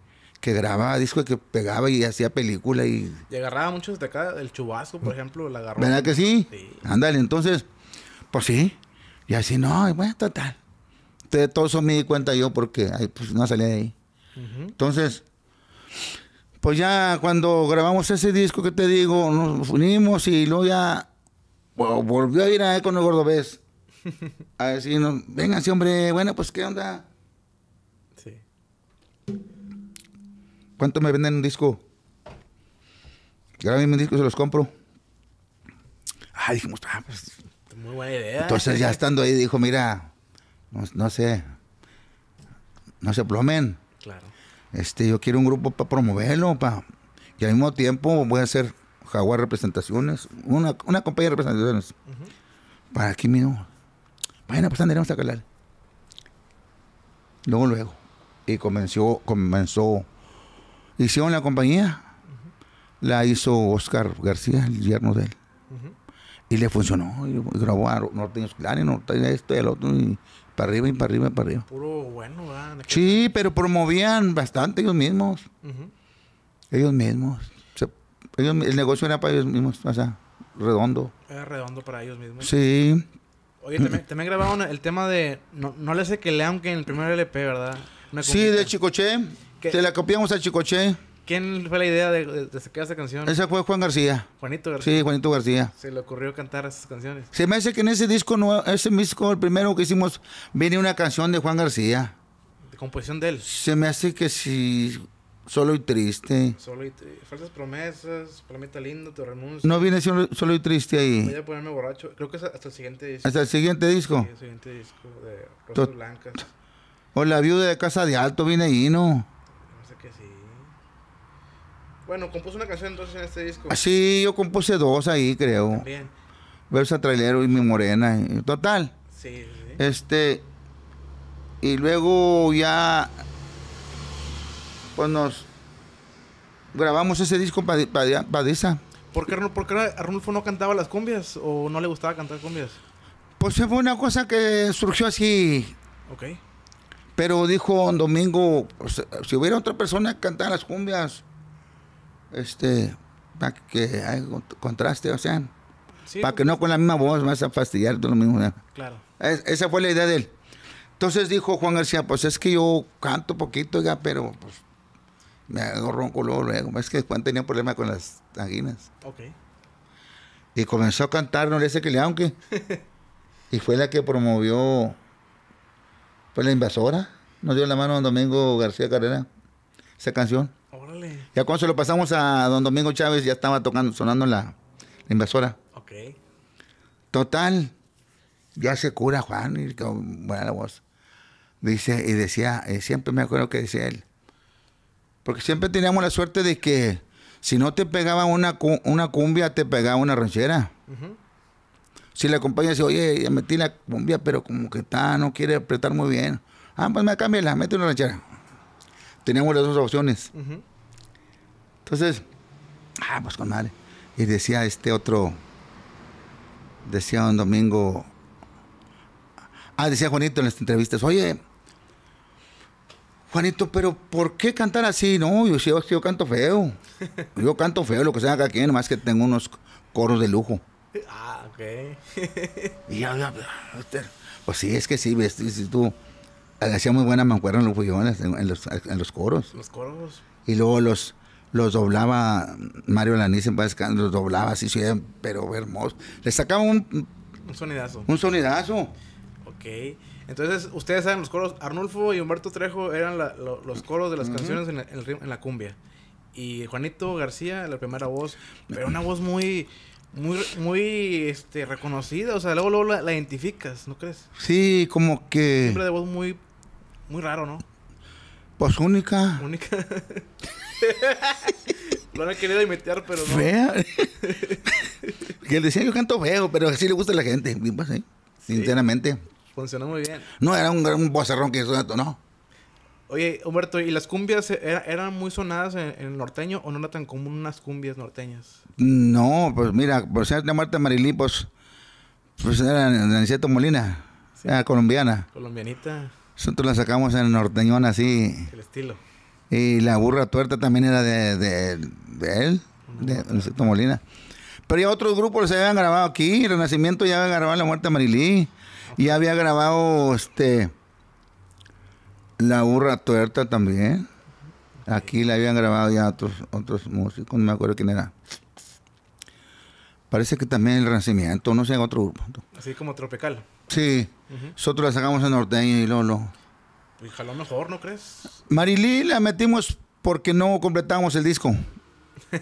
que grababa disco que pegaba y hacía película y...
Y agarraba muchos de acá, el chubazo, por ejemplo, la agarró. ¿Verdad que sí? Sí.
Ándale, entonces, pues sí. Y así, no, bueno, total. Entonces, todo eso me di cuenta yo porque pues, no salía de ahí. Entonces, pues ya cuando grabamos ese disco que te digo, nos unimos y luego ya volvió a ir a con el Gordobés. A decirnos, vengan, sí, hombre, bueno, pues qué onda. ¿Cuánto me venden un disco? Graben un disco se los compro.
Ah, dijimos, ah, pues. Muy buena idea. Entonces, ya
estando ahí, dijo, mira, no, sé. No se plomen. Claro. Este, yo quiero un grupo para promoverlo, para. Y al mismo tiempo voy a hacer Jaguar Representaciones, una, compañía de representaciones. Para aquí mismo. Bueno, pues andaremos a calar. Luego, luego. Y comenzó, comenzó Hicieron la compañía, la hizo Oscar García, el yerno de él. Y le funcionó. Y grabó a Norteños Clanes, Norteños esto y el otro, y para arriba, y para arriba, y para arriba.
Puro bueno,
¿verdad? Sí, pero promovían bastante ellos mismos. Ellos mismos. el negocio era para ellos mismos, o sea, redondo.
Era redondo para ellos mismos. Sí. Oye, también, también grabaron el tema de No, no le sé que lean que en el primer LP, ¿verdad? sí, de Chicoche. Se la copiamos a Chicoche. ¿Quién fue la idea de, sacar esa canción? Esa fue Juan García. Juanito García. Sí, Juanito García. Se le ocurrió cantar esas canciones.
Se me hace que en ese disco, ese disco, el primero que hicimos, viene una canción de Juan García.
¿De composición de él?
Se me hace que sí. Solo y triste.
Solo y triste. Falsas promesas, planeta lindo, te renuncio. No viene solo, solo, y triste ahí. Voy a ponerme borracho. Creo que es hasta el siguiente disco. ¿Hasta el siguiente disco? Sí, el siguiente disco de Rosas Blancas.
O la viuda de Casa de Alto viene ahí, ¿no?
Bueno, compuso una canción entonces en este disco. Ah,
sí, yo compuse dos ahí, creo. También. Versa Trailero y Mi Morena. total. Sí, sí. Este. Y luego ya. Pues nos. Grabamos ese disco para pa,
¿Por qué, Arnulfo no cantaba las cumbias? ¿O no le gustaba cantar cumbias?
Pues fue una cosa que surgió así. Ok. Pero dijo un Domingo, si hubiera otra persona que cantara las cumbias, este, para que haya contraste, o sea, para que pues. no con la misma voz vas a fastidiar todo lo mismo. Claro. esa fue la idea de él. Entonces dijo Juan García, pues es que yo canto poquito, ya, pero pues me hago un color Es que Juan tenía problema con las anginas. Ok. Y comenzó a cantar, no le sé que le aunque. y fue la que promovió, fue la invasora. Nos dio la mano a Domingo García Carrera, esa canción. Ya cuando se lo pasamos a don Domingo Chávez, ya estaba tocando, sonando la, invasora. Ok. Total, ya se cura Juan, y con buena la voz. Dice, y decía, eh, siempre me acuerdo que decía él, porque siempre teníamos la suerte de que si no te pegaba una, una cumbia, te pegaba una ranchera. Si la compañía dice, oye, ya metí la cumbia, pero como que está, no quiere apretar muy bien. Ah, pues me La mete una ranchera. Teníamos las dos opciones. Entonces, ah, pues con madre. Y decía este otro, decía un domingo, ah, decía Juanito en las entrevistas, oye, Juanito, pero ¿por qué cantar así? No, yo, canto feo. Yo canto feo, lo que sea acá aquí, nomás que tengo unos coros de lujo.
Ah, ok.
y este,
pues sí, es que sí, si tú hacía muy buena mancuerna en los, en los, en los coros.
Los coros.
Y luego los los doblaba Mario Lanís en paz los doblaba así, pero hermoso. Le sacaba
un... Un sonidazo. Un sonidazo. Ok. Entonces, ustedes saben los coros, Arnulfo y Humberto Trejo eran los coros de las canciones en, la cumbia. Y Juanito García, la primera voz, pero una voz muy... Muy, muy este, reconocida, o sea, luego, la, la, identificas, ¿no crees?
Sí, como que... Siempre
de voz muy, muy raro, ¿no?
Pues única. Única.
Lo han querido imitar, pero no. Fea.
que decía yo canto feo, pero así le gusta a la gente. Pues, sinceramente.
Funcionó muy bien.
No, era un, un vocerrón que hizo, no.
Oye, Humberto, ¿y las cumbias e-, eran muy sonadas en, el norteño o no eran tan comunes unas cumbias norteñas?
No, pues mira, por ser de muerte Marilí, pues, pues era Aniceto Molina, colombiana. Colombianita. Nosotros la sacamos en el norteñón así. El estilo. Y la burra tuerta también era de, de, él, de Luisito Molina. Pero ya otros grupos se habían grabado aquí. Renacimiento ya había grabado La Muerte de Marilí. Y había grabado este La Burra Tuerta también. Aquí la habían grabado ya otros, otros músicos, no me acuerdo quién era. Parece que también el Renacimiento, no sé, otro grupo.
Así como Tropical. Sí. Nosotros
la sacamos en norteño y Lolo.
Y pues jaló mejor, ¿no crees?
Marilí la metimos porque no completamos el disco.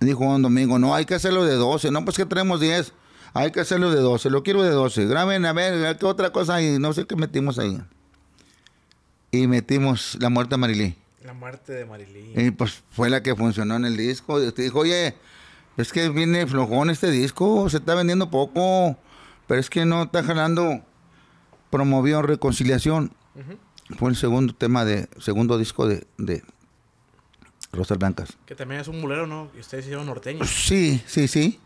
Dijo un domingo, no, hay que hacerlo de 12. No, pues que tenemos 10. Hay que hacerlo de 12. Lo quiero de 12. Graben, a ver, ¿qué otra cosa hay? No sé qué metimos ahí. Y metimos La muerte de Marilí.
La muerte de Marilí. Y
pues fue la que funcionó en el disco. Este, dijo, oye, es que viene flojón este disco. Se está vendiendo poco. Pero es que no está jalando. Promovió reconciliación. Fue el segundo tema de, segundo disco de, de Rosas Blancas.
Que también es un mulero, ¿no? Y ustedes hicieron norteños.
Sí, sí, sí.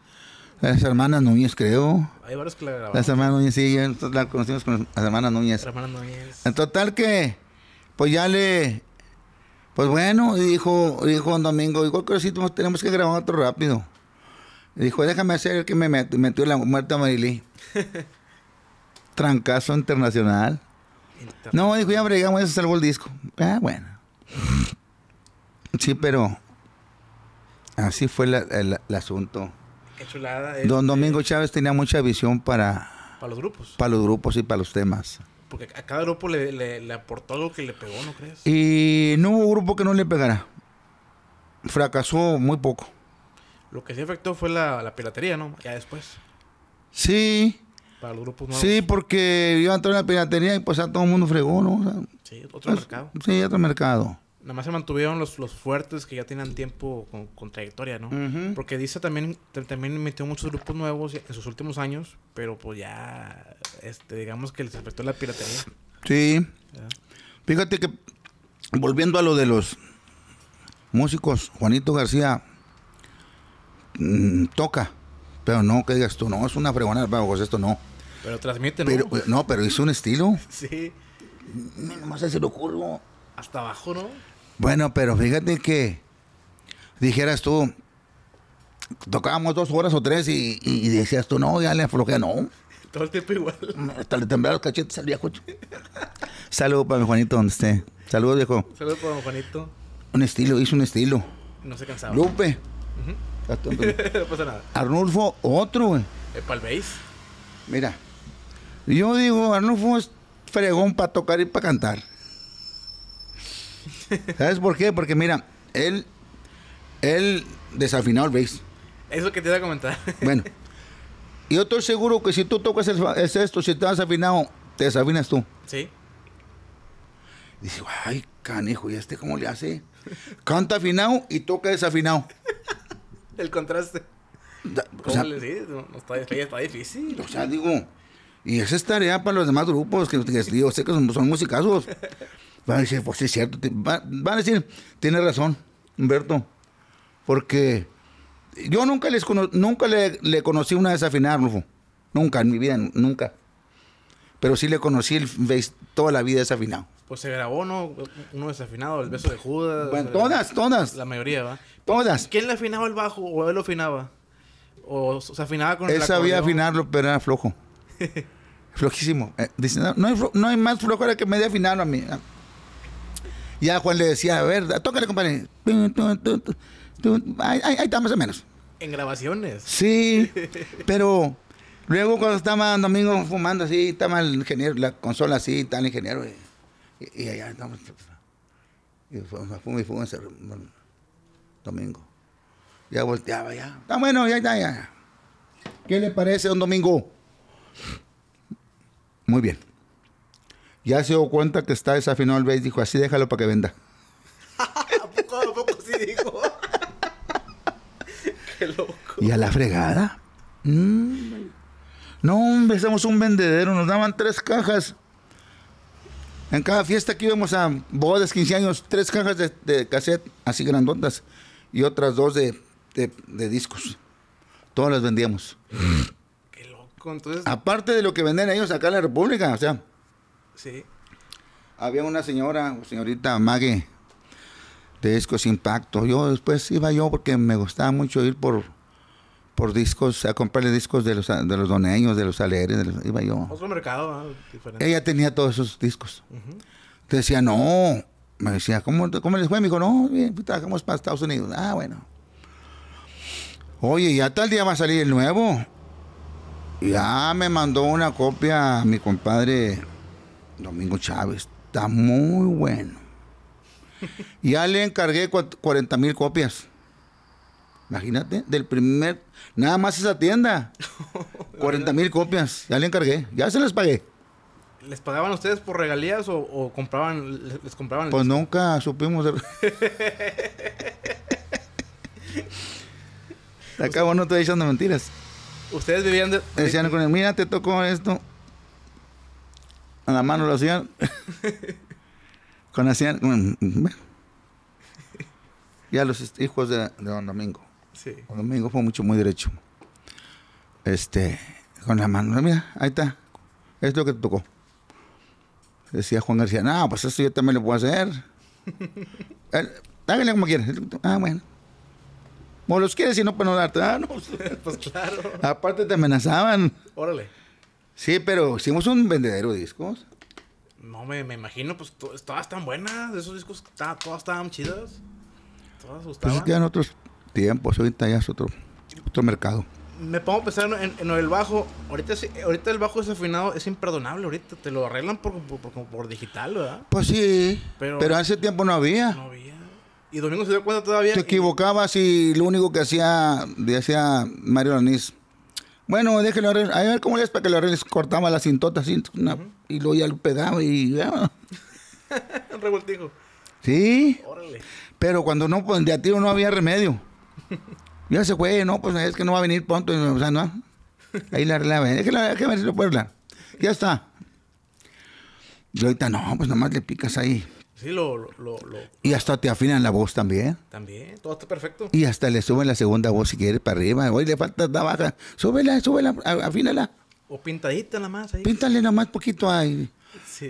Las hermanas Núñez, creo. Hay varios que la grabaron. Las hermanas Núñez, sí, la conocimos con las hermanas Núñez. Las hermanas Núñez. En total que, pues ya le, pues bueno, dijo, dijo don Domingo, igual que sí tenemos que grabar otro rápido. Dijo, déjame hacer el que me metió la muerte a Marilí. Trancazo internacional. No, dijo, ya bregamos, ya se el disco. Ah, bueno. Sí, pero así fue el, asunto.
Qué chulada. Eh, Don eh.
Domingo Chávez tenía mucha visión para... Para los grupos. Para los grupos y para los temas.
Porque a cada grupo le, le, aportó algo que le pegó, ¿no crees?
Y no hubo grupo que no le pegara. Fracasó muy poco.
Lo que sí afectó fue la, la piratería, ¿no? Ya después.
Sí, los grupos nuevos. Sí, porque iba a entrar en la piratería y pues ya todo el mundo fregó, ¿no? sí, otro pues, mercado. Sí, otro mercado.
Nada más se mantuvieron los, los fuertes que ya tenían tiempo con, trayectoria, ¿no? Porque Dice también, también metió muchos grupos nuevos en sus últimos años, pero pues ya, este, digamos que les afectó la piratería.
Sí.
Fíjate que, volviendo a lo de los músicos, Juanito García mm, toca, pero no que digas tú, no, es una fregona, pues esto no.
Pero transmite, ¿no? Pero,
no, pero hizo un estilo.
Sí. Mm, Nomás se lo curvo. Hasta abajo, ¿no?
Bueno, pero fíjate que dijeras tú, tocábamos dos horas o tres y, y decías tú, no, ya le aflojé, no. Todo el tiempo igual. Mm, hasta le temblaron los cachetes al viejo. Saludos para mi Juanito, donde esté. Saludos, viejo.
Saludos para mi Juanito.
Un estilo, hizo un estilo.
No se cansaba. Lupe. no pasa nada.
Arnulfo, otro, güey. El eh, Mira. Yo digo, Arnulfo es fregón para tocar y para cantar. ¿Sabes por qué? Porque mira, él, él desafinado el bass.
Eso que te iba a comentar.
bueno, yo estoy seguro que si tú tocas el, es esto, si estás afinado, te desafinas tú. Sí. Dice, ay, canejo, ¿y este cómo le hace? Canta afinado y toca desafinado.
el contraste. o sí, está, difícil. O sea,
digo, y esa es tarea para los demás grupos, que, que digo, sé que son, musicazos. Van a decir, pues sí, es cierto. Van a decir, tiene razón, Humberto. Porque yo nunca, les cono, nunca le, conocí una desafinada, Nunca, en mi vida, nunca. Pero sí le conocí el toda la vida
desafinado. Pues se grabó, ¿no? Uno desafinado, el beso de Judas. Bueno, eh, todas, todas. La mayoría, ¿va? Todas. ¿Quién le afinaba el bajo o él lo afinaba? ¿O se afinaba con él Él sabía
afinarlo, pero era flojo. Flojísimo. Eh, dice, no, hay, no, hay, más flojo que media final a mí. Ya Juan le decía, a ver, toca compadre. Ahí, ahí, está más o menos.
En grabaciones. Sí,
pero luego cuando estaba Domingo fumando así, estaba el ingeniero, la consola así, está ingeniero. Y, allá estamos. Pues, y Domingo. Ya volteaba, ya. Está ah, bueno, ya está, ya. ¿Qué le parece, don Domingo? Muy bien. Ya se dio cuenta que está desafinado el bass, dijo, así déjalo para que venda.
¿A poco, poco dijo?
Qué loco. ¿Y a la fregada?
Mm. No, hombre, somos un vendedero, nos daban tres cajas. En cada fiesta que íbamos a bodas, 15 años, tres cajas de, cassette, así grandotas, y otras dos de, de discos. Todas las vendíamos. Aparte de lo que venden ellos acá en la República, o sea... Sí. Había una señora, señorita Mague, de Discos Impacto. Yo después iba yo porque me gustaba mucho ir por, por discos, a comprarle discos de los, de los doneños, de los aleres, iba yo.
Otro mercado, diferente. Ella tenía
todos esos discos. Te decía, no. Me decía, ¿cómo, cómo les fue? Me dijo, no, bien, pues, trabajamos para Estados Unidos. Ah, bueno. Oye, ya tal día va a salir el nuevo. Ya me mandó una copia a mi compadre Domingo Chávez. Está muy bueno. Ya le encargué 40 mil copias. Imagínate, del primer. Nada más esa tienda. 40 mil copias. Ya le encargué. Ya se les pagué.
¿Les pagaban ustedes por regalías o, compraban, les, compraban? Pues
nunca supimos. Acabo no estoy diciendo mentiras
ustedes viviendo...
Decían con él, mira, te tocó esto. A la mano lo hacían. con hacían... Mm, mm, bueno. Ya los hijos de, Don Domingo. Sí. Don Domingo fue mucho, muy derecho. Este, con la mano, mira, ahí está. Es lo que te tocó. Decía Juan García, no, pues eso yo también lo puedo hacer. Él, como quieras. Ah, bueno. Vos los quieres y no para no darte. Ah, no.
Pues, pues claro.
Aparte te amenazaban. Órale. Sí, pero hicimos un vendedero de discos.
No, me, imagino, pues todas están buenas. Esos discos, todas estaban chidos, Todas pues gustaban. Pues
ya en otros tiempos, ahorita ya es otro, otro mercado.
Me pongo a pensar en, el bajo. Ahorita, ahorita el bajo desafinado es imperdonable. Ahorita te lo arreglan por, por, por, digital, ¿verdad? Pues sí. Pero, pero
hace tiempo no había. No había.
Y Domingo se dio cuenta todavía. Te
equivocabas y lo único que hacía, decía Mario Lanís. Bueno, déjelo arreglar. A ver cómo le es para que lo arregles. Cortaba la cintota así, y luego ya lo pegaba y. Un revoltijo. Sí. Órale. Pero cuando no, pues de a tiro no había remedio. Ya se fue, no, pues es que no va a venir pronto. O sea, no. Ahí la arreglaba. Déjelo, que ver si lo Ya está. Y ahorita no, pues nomás le picas ahí. Sí, lo, Y hasta te afinan la voz también.
También, todo está perfecto. Y
hasta le suben la segunda voz si quieres para arriba. Hoy le falta la baja. Súbela, súbela,
afínala. O pintadita nada más ahí. Píntale nada más poquito ahí.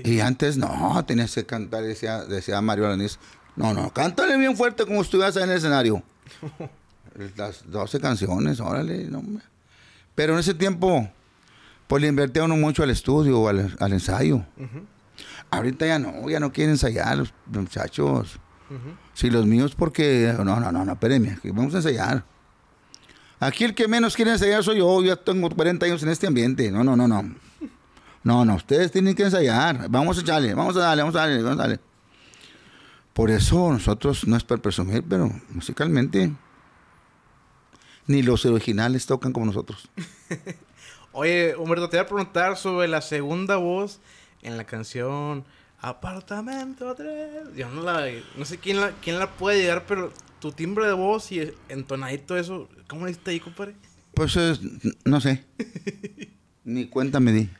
Y
antes no, tenías que cantar, decía, decía Mario Alanis. No, no, cántale bien fuerte como estuvieras en el escenario. Las 12 canciones, órale. Pero en ese tiempo, pues le invertieron mucho al estudio, al, al ensayo. Ajá. Ahorita ya no, ya no quieren ensayar los muchachos. Si los míos porque, no, no, no, no, espérenme, vamos a ensayar. Aquí el que menos quiere ensayar soy yo, yo tengo 40 años en este ambiente. No, no, no, no. No, no, ustedes tienen que ensayar. Vamos a echarle, vamos a darle, vamos a darle, vamos a darle. Por eso nosotros, no es para presumir, pero musicalmente, ni los originales tocan como nosotros.
Oye, Humberto, te voy a preguntar sobre la segunda voz en la canción Apartamento 3. Yo no la. No sé quién la, quién la puede llegar, pero tu timbre de voz y entonadito eso. ¿Cómo le hiciste ahí, compadre?
Pues eh, no sé. Ni cuenta me di.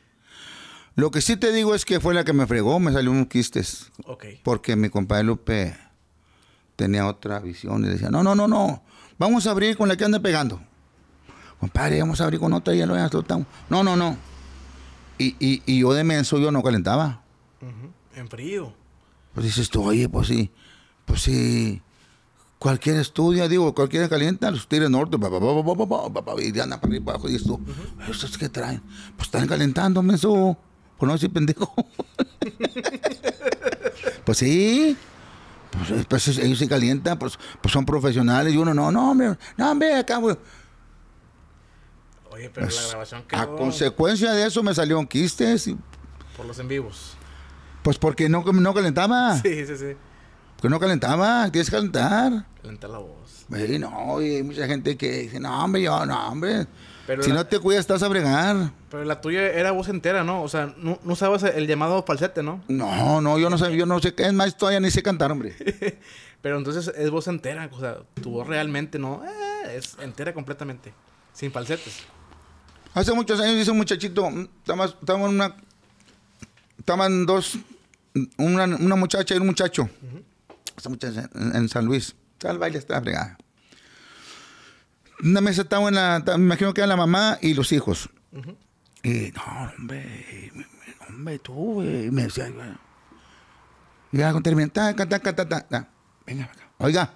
Lo que sí te digo es que fue la que me fregó, me salió un quistes. Ok. Porque mi compadre Lupe tenía otra visión y decía, no, no, no, no, vamos a abrir con la que anda pegando. Compadre, vamos a abrir con otra y ya lo No, no, no. Y, y, yo de menso yo no calentaba. En frío. Pues dices tú, oye, pues sí, pues sí. Cualquier estudia, digo, cualquiera calienta, los tira norte, y anda para arriba abajo, y tú, uh qué traen? Pues están calentando, menso. Pues no decir pendejo. pues sí. Pues, pues ellos se calientan, pues, pues son profesionales, y uno no, no, hombre, no, hombre, acá,
Oye, A consecuencia
de eso me salió un Por
los en vivos.
Pues porque no, no calentaba. Sí, sí, sí. Porque no calentaba, tienes que calentar.
Calentar la voz. Sí, no, y hay mucha gente que dice, no, hombre, yo, no, hombre. si no te
cuidas, estás a bregar.
Pero la tuya era voz entera, ¿no? O sea, no, no sabes el llamado falsete, ¿no?
No, no, yo no sé, yo no sé, es más, todavía ni sé cantar, hombre.
Pero entonces es voz entera, o sea, tu voz realmente, ¿no? Eh, es entera completamente, sin falsetes. Hace muchos
años dice un muchachito, estaban una, estaban dos, una, muchacha y un muchacho. en, San Luis. Estaba el baile, estaba fregada. Una mesa estaba en la, me imagino que era la mamá y los hijos. Y
no, hombre, hombre, tú, güey. me decía,
y ya terminé, ta, ta, ta, ta, ta, Venga, Oiga,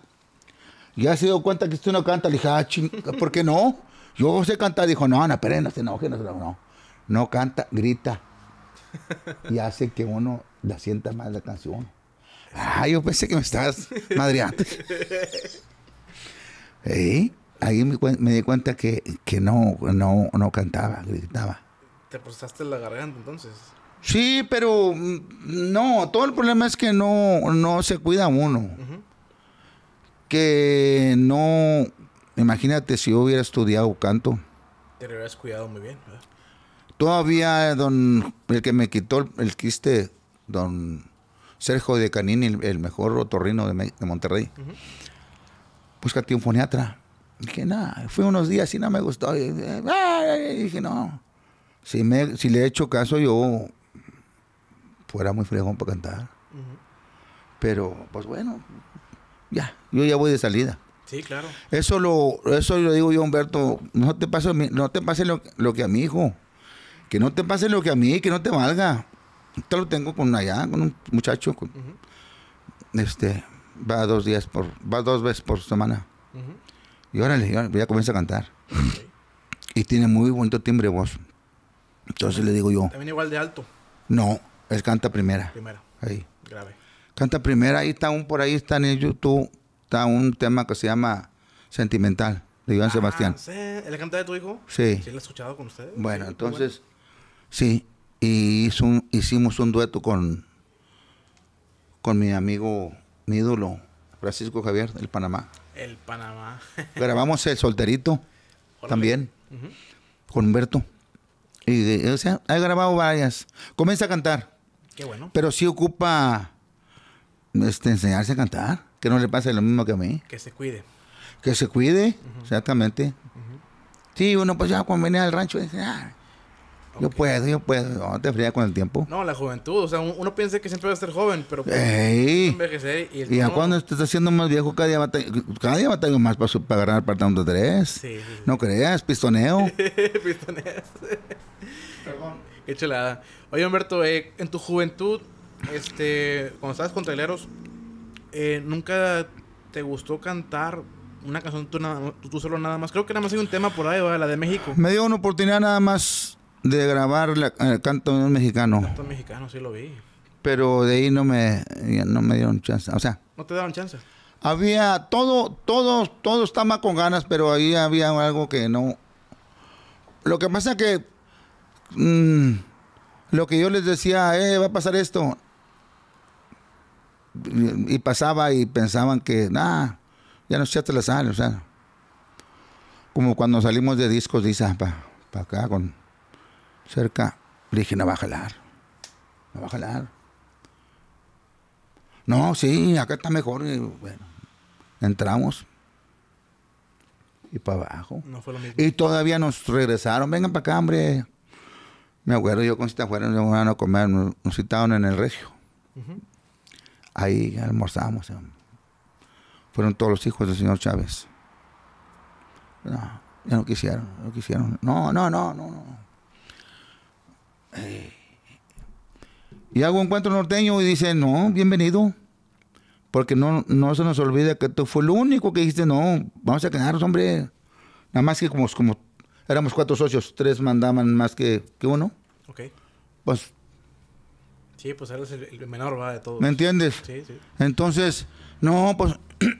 ya se dio cuenta que usted no canta. Le dije, ah, ching, ¿por qué no? Yo sé cantar, dijo, no, no, pero no se no se No, no canta, grita. Y hace que uno la sienta más la canción. Ah, yo pensé que me estabas madreando. ¿Eh? Ahí me, di cuenta que, que no, no, no cantaba, gritaba.
¿Te procesaste la garganta entonces?
Sí, pero mm, no, todo el problema es que no, no se cuida uno. Que no Imagínate si yo hubiera estudiado canto.
Te hubieras cuidado muy bien.
Todavía don, el que me quitó el, quiste, don Sergio de Canini, el, mejor rotorrino de, Monterrey, uh un foniatra. Dije, nada, fui unos días y no me gustó. dije, no, si, si le he hecho caso yo fuera muy fregón para cantar. Pero, pues bueno, ya, yo ya voy de salida.
Sí,
claro.
Eso lo, eso lo digo yo, Humberto, no te pases no te pase lo, que a mi hijo, que no te pase lo que a mí, que no te valga. Te lo tengo con allá, con un muchacho, este, va dos días por, va dos veces por semana. Y órale, ya comienza a cantar. Y tiene muy bonito timbre voz. Entonces le digo yo. También igual de alto. No, él canta primera. Primera. Ahí. Grave. Canta primera, ahí está un por ahí, está en el YouTube está un tema que se llama Sentimental, de Iván ah, Sebastián.
¿El cantante de tu hijo? Sí. ¿Sí lo he escuchado con ustedes? Bueno, entonces,
sí, y hizo hicimos un dueto con, con mi amigo, mi ídolo, Francisco Javier, del Panamá.
El Panamá. Grabamos
El Solterito también, con Humberto. Y, o sea, he grabado varias. Comienza a cantar. Qué bueno. Pero sí ocupa este, enseñarse a cantar que no le pase lo mismo que a mí. Que se cuide. Que se cuide, exactamente. Sí, uno pues ya cuando venía al rancho ah, yo puedo, yo puedo, no te fría con el tiempo.
No, la juventud, o sea, uno piensa que siempre va a ser joven, pero pues, y, ya cuando
estás haciendo más viejo, cada día va cada día más para, para agarrar para un de tres. Sí, No creas, pistoneo.
...pistoneo... Perdón. Qué chulada. Oye, Humberto, eh, en tu juventud, este, cuando estabas con traileros, eh, nunca te gustó cantar una canción tú, solo nada más. Creo que nada más hay un tema por ahí, la de México.
Me dio una oportunidad nada más de grabar el eh, canto mexicano. El canto
mexicano, sí lo vi.
Pero de ahí no me, dieron chance. O sea.
No te dieron chance.
Había todo, todo, todo estaba con ganas, pero ahí había algo que no. Lo que pasa que mm, lo que yo les decía, eh, va a pasar esto, y, pasaba y pensaban que, nada, ya no te la sal, o sea. Como cuando salimos de discos, dice, ah, para acá, con cerca, le dije, no va a jalar, no va a jalar. No, sí, acá está mejor, y bueno, entramos y para abajo. Y todavía nos regresaron, vengan para acá, hombre. Me acuerdo yo con si te nos a comer, nos, citaron en el regio. Ahí almorzamos. Eh. Fueron todos los hijos del señor Chávez. No, ya no quisieron, no quisieron. No, no, no, no, eh. Y hago un encuentro norteño y dice, no, bienvenido. Porque no, se nos olvida que tú fue el único que dijiste, no, vamos a quedarnos, hombre. Nada más que como, éramos cuatro socios, tres mandaban más que, que uno. Ok. Pues
Sí, pues eres el, menor, va, de todos. ¿Me entiendes? Sí, sí.
Entonces, no, pues...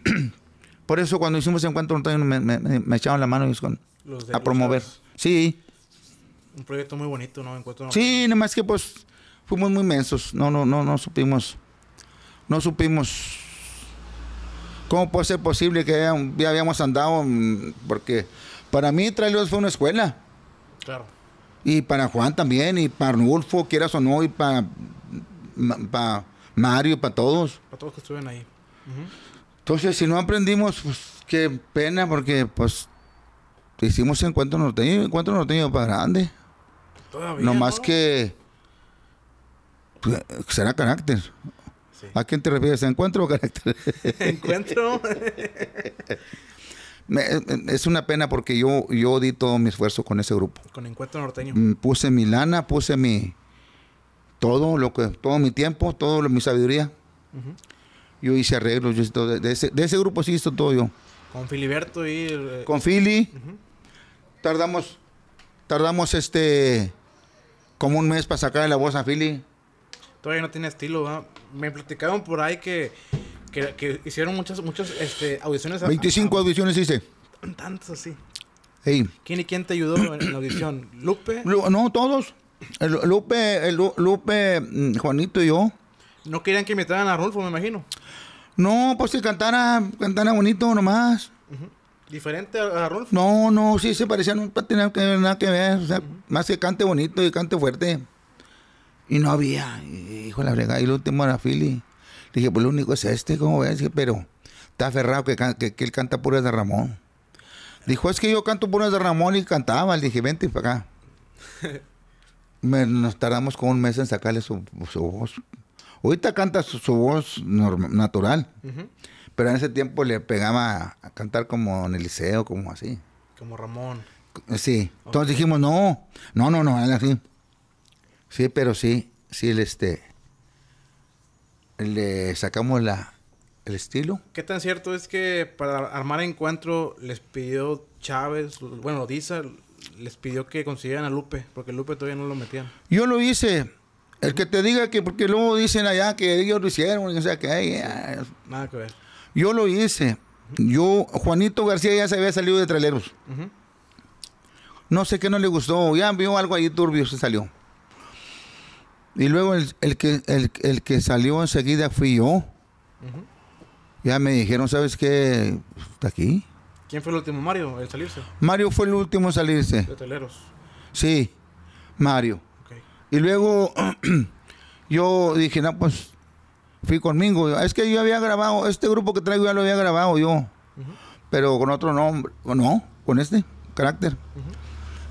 por eso cuando hicimos Encuentro me, me, echaron la mano a promover. Sí.
Un proyecto muy bonito, ¿no? Encuentro Sí,
nomás que pues fuimos muy mensos. No, no, no, no supimos... No supimos... ¿Cómo puede ser posible que ya, habíamos andado? Mm, porque para mí Traileros fue una escuela. Claro. Y para Juan también, y para Nulfo, quieras o no, y para para Mario, para todos.
Para todos que estuvieron ahí.
Entonces, si no aprendimos, pues qué pena, porque pues hicimos encuentro norteño, encuentro norteño para grande.
Todavía. más
que pues, será carácter. ¿A quién te refieres? ¿Encuentro o carácter? Encuentro. es una pena porque yo, yo di todo mi esfuerzo con ese grupo. Con Encuentro Norteño. Mm, puse mi lana, puse mi, todo lo que, todo mi tiempo, toda mi sabiduría. Yo hice arreglos, yo hice de, ese, grupo sí hice todo yo.
Con Filiberto y... Eh, Con Fili. Tardamos,
tardamos este, como un mes para sacar la voz a Fili.
Todavía no tiene estilo, Me platicaron por ahí que, hicieron muchas, muchas este, audiciones. 25
audiciones hice.
Tantas, sí. ¿Quién y quién te ayudó en la audición? ¿Lupe?
No, todos. El Lupe, el Lupe, mm, Juanito y yo. No querían que
me traigan a Rolfo, me imagino.
No, pues si cantara, cantara bonito nomás.
¿Diferente a, Rolfo?
No, no, sí se parecían no tenía nada que ver. más que cante bonito y cante fuerte. Y no había. hijo de la brega Y el último era Philly. dije, pues lo único es este, como ves? pero está aferrado que, que él canta puras de Ramón. Dijo, es que yo canto puras de Ramón y cantaba. Le dije, vente para acá. nos tardamos como un mes en sacarle su, voz. Ahorita canta su, voz normal, natural, pero en ese tiempo le pegaba a, cantar como en el liceo, como así.
Como Ramón.
Sí. Entonces dijimos, no, no, no, no, así. Sí, pero sí, sí, este, le sacamos la, el estilo.
¿Qué tan cierto es que para armar encuentro les pidió Chávez, bueno, dice les pidió que consiguieran a Lupe, porque Lupe todavía no lo metían.
Yo lo hice. El que te diga que, porque luego dicen allá que ellos lo hicieron, o sea, que Nada que ver. Yo lo hice. Yo, Juanito García ya se había salido de traileros. No sé qué no le gustó. Ya vio algo ahí turbio, se salió. Y luego el, que, el, que salió enseguida fui yo. Ya me dijeron, ¿sabes qué? Pues, está aquí.
¿Quién fue el último? ¿Mario el salirse?
Mario fue el último en salirse. De Teleros. Sí, Mario. Y luego yo dije, no, pues fui conmigo. Es que yo había grabado, este grupo que traigo ya lo había grabado yo, pero con otro nombre, no, con este carácter.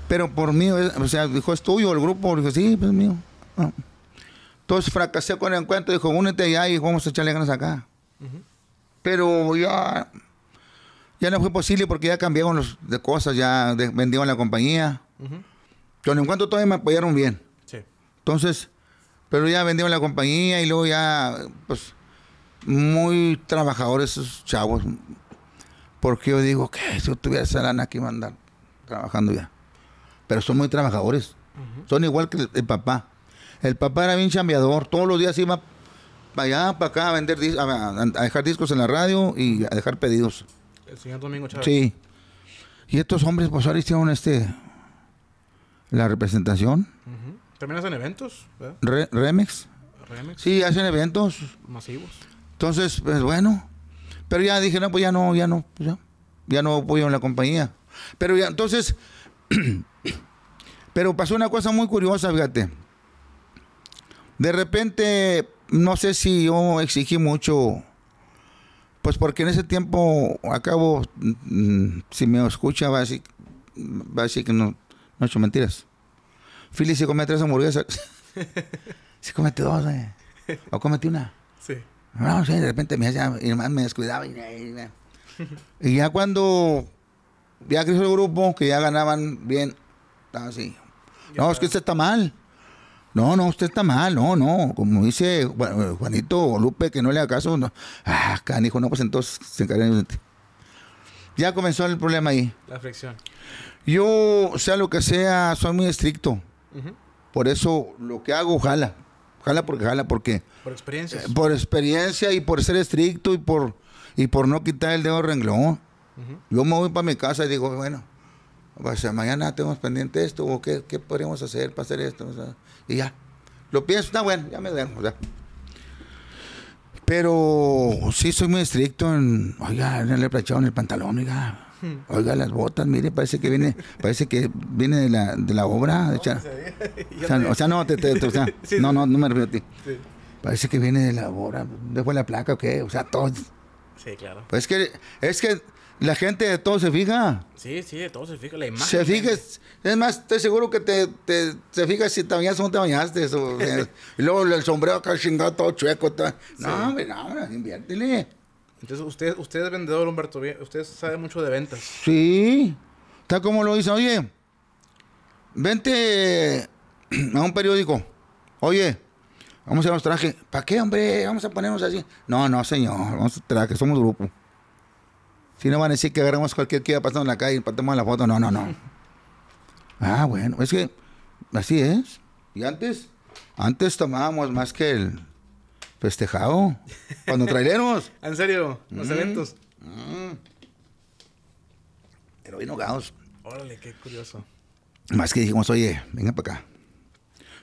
Pero por mí, eh, o sea, dijo, es tuyo el grupo. Dijo, sí, pues mío. Ah. Entonces fracasé con el encuentro, dijo, únete ya y vamos a echarle ganas acá. Pero ya ya no fue posible porque ya cambiaron los, de cosas, ya vendieron la compañía. pero en cuanto todavía me apoyaron bien. Entonces, pero ya vendieron la compañía y luego ya, pues, muy trabajadores esos chavos. Porque yo digo, que si yo tuviera esa lana aquí mandar trabajando ya. Pero son muy trabajadores. Son igual que el, papá. El papá era bien chambeador. Todos los días iba para allá, para acá, a, vender, a dejar discos en la radio y a dejar pedidos.
El señor Domingo Chávez. Sí.
Y estos hombres, pues ahora hicieron este. La representación.
También hacen eventos.
Remex. Sí, hacen eventos. Masivos. Entonces, pues bueno. Pero ya dije, no, pues ya no, ya no, pues, ya, ya no apoyo en la compañía. Pero ya, entonces. pero pasó una cosa muy curiosa, fíjate. De repente, no sé si yo exigí mucho pues porque en ese tiempo, acabo, mm, si me escucha, va a decir, que no, no he hecho mentiras. Fili, se come tres hamburguesas. se comete dos, eh. O comete una. Sí. No, sí, de repente mi hermano me descuidaba. Y, ya cuando ya creció el grupo, que ya ganaban bien, estaba así. No, es que usted está mal. No, no, usted está mal, no, no. Como dice eh, Juanito Lupe, que no le haga caso. No. Ah, canijo, no, pues entonces se encargan Ya comenzó el problema ahí. La fricción. Yo, sea lo que sea, soy muy estricto. Por eso lo que hago, jala. Jala porque jala, porque. Por experiencia. Eh, por experiencia y por ser estricto y por, y por no quitar el dedo renglón. Yo me voy para mi casa y digo, bueno, o sea, mañana tenemos pendiente esto, o qué, qué podríamos hacer para hacer esto, o sea, y ya. Lo pienso, está bueno, ya me dejo, o sea. Pero sí soy muy estricto en, oiga, le he planchado, en el pantalón, oiga. Hmm. Oiga, las botas, mire, parece que viene, parece que viene de la, de la obra. o, sea, o, sea, no, no, no, me refiero a ti. Parece que viene de la obra, dejo la placa o qué, o sea, todo.
Sí, claro.
Pues
es que, es que la gente de todo se fija.
Sí, sí, de todo se fija. La imagen. Se fija.
Es más, estoy seguro que te, te se fija si te bañaste o no te bañaste. y luego el sombrero acá chingado, todo chueco. No, hombre,
no, inviértele. Entonces, usted, es vendedor, Humberto. Usted sabe mucho de ventas.
Sí. Está como lo dice. Oye, vente a un periódico. Oye, vamos a los trajes. ¿Para qué, hombre? Vamos a ponernos así. No, no, señor. Vamos a traje. Somos grupo. Si no van a decir que agarramos cualquier que iba pasando en la calle y patamos la foto. No, no, no. Ah, bueno, es que así es. Y antes, antes tomábamos más que el festejado. Cuando traeremos.
¿En serio? Los mm. eventos. Mm. Pero vino ahogados. Órale, qué curioso.
Más que dijimos, oye, venga para acá.